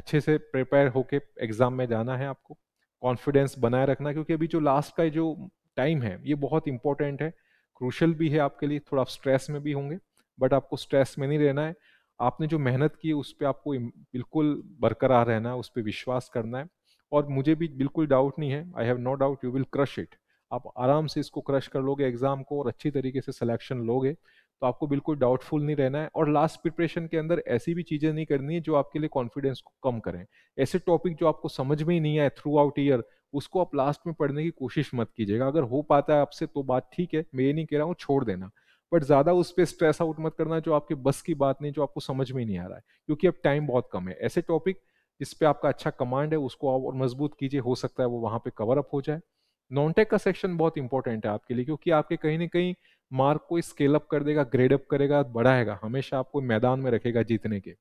अच्छे से प्रिपेयर होके एग्जाम में जाना है आपको कॉन्फिडेंस बनाए रखना क्योंकि अभी जो लास्ट का जो टाइम है ये बहुत इंपॉर्टेंट है क्रूशल भी है आपके लिए थोड़ा आप स्ट्रेस में भी होंगे बट आपको स्ट्रेस में नहीं रहना है आपने जो मेहनत की उस पर आपको बिल्कुल बरकरार रहना है उस पर विश्वास करना है और मुझे भी बिल्कुल डाउट नहीं है I have no doubt you will crush it आप आराम से इसको क्रश कर लोगे एग्ज़ाम को और अच्छी तरीके से सिलेक्शन लोगे तो आपको बिल्कुल डाउटफुल नहीं रहना है और लास्ट प्रिपरेशन के अंदर ऐसी भी चीज़ें नहीं करनी है जो आपके लिए कॉन्फिडेंस को कम करें ऐसे टॉपिक जो आपको समझ में ही नहीं आए थ्रू आउट ईयर उसको आप लास्ट में पढ़ने की कोशिश मत कीजिएगा अगर हो पाता है आपसे तो बात ठीक है मैं ये नहीं कह रहा हूँ छोड़ देना बट ज़्यादा उस पर स्ट्रेस आउट मत करना जो आपके बस की बात नहीं जो आपको समझ में नहीं आ रहा है क्योंकि अब टाइम बहुत कम है ऐसे टॉपिक जिस आपका अच्छा कमांड है उसको आप और मजबूत कीजिए हो सकता है वो वहाँ पे कवर अप हो जाए नॉन टेक का सेक्शन बहुत इंपॉर्टेंट है आपके लिए क्योंकि आपके कहीं ना कहीं मार्क को स्केल अप कर देगा ग्रेड अप करेगा बढ़ाएगा हमेशा आपको मैदान में रखेगा जीतने के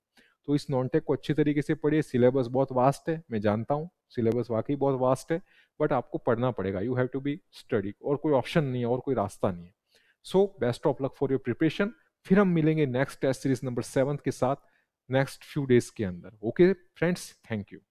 तो इस नॉन टेक को अच्छी तरीके से पढ़िए सिलेबस बहुत वास्ट है मैं जानता हूँ सिलेबस वाकई बहुत वास्ट है बट आपको पढ़ना पड़ेगा you have to be study और कोई ऑप्शन नहीं है और कोई रास्ता नहीं है so best of luck for your preparation फिर हम मिलेंगे next test series number seven के साथ नेक्स्ट फ्यू डेज के अंदर ओके फ्रेंड्स थैंक यू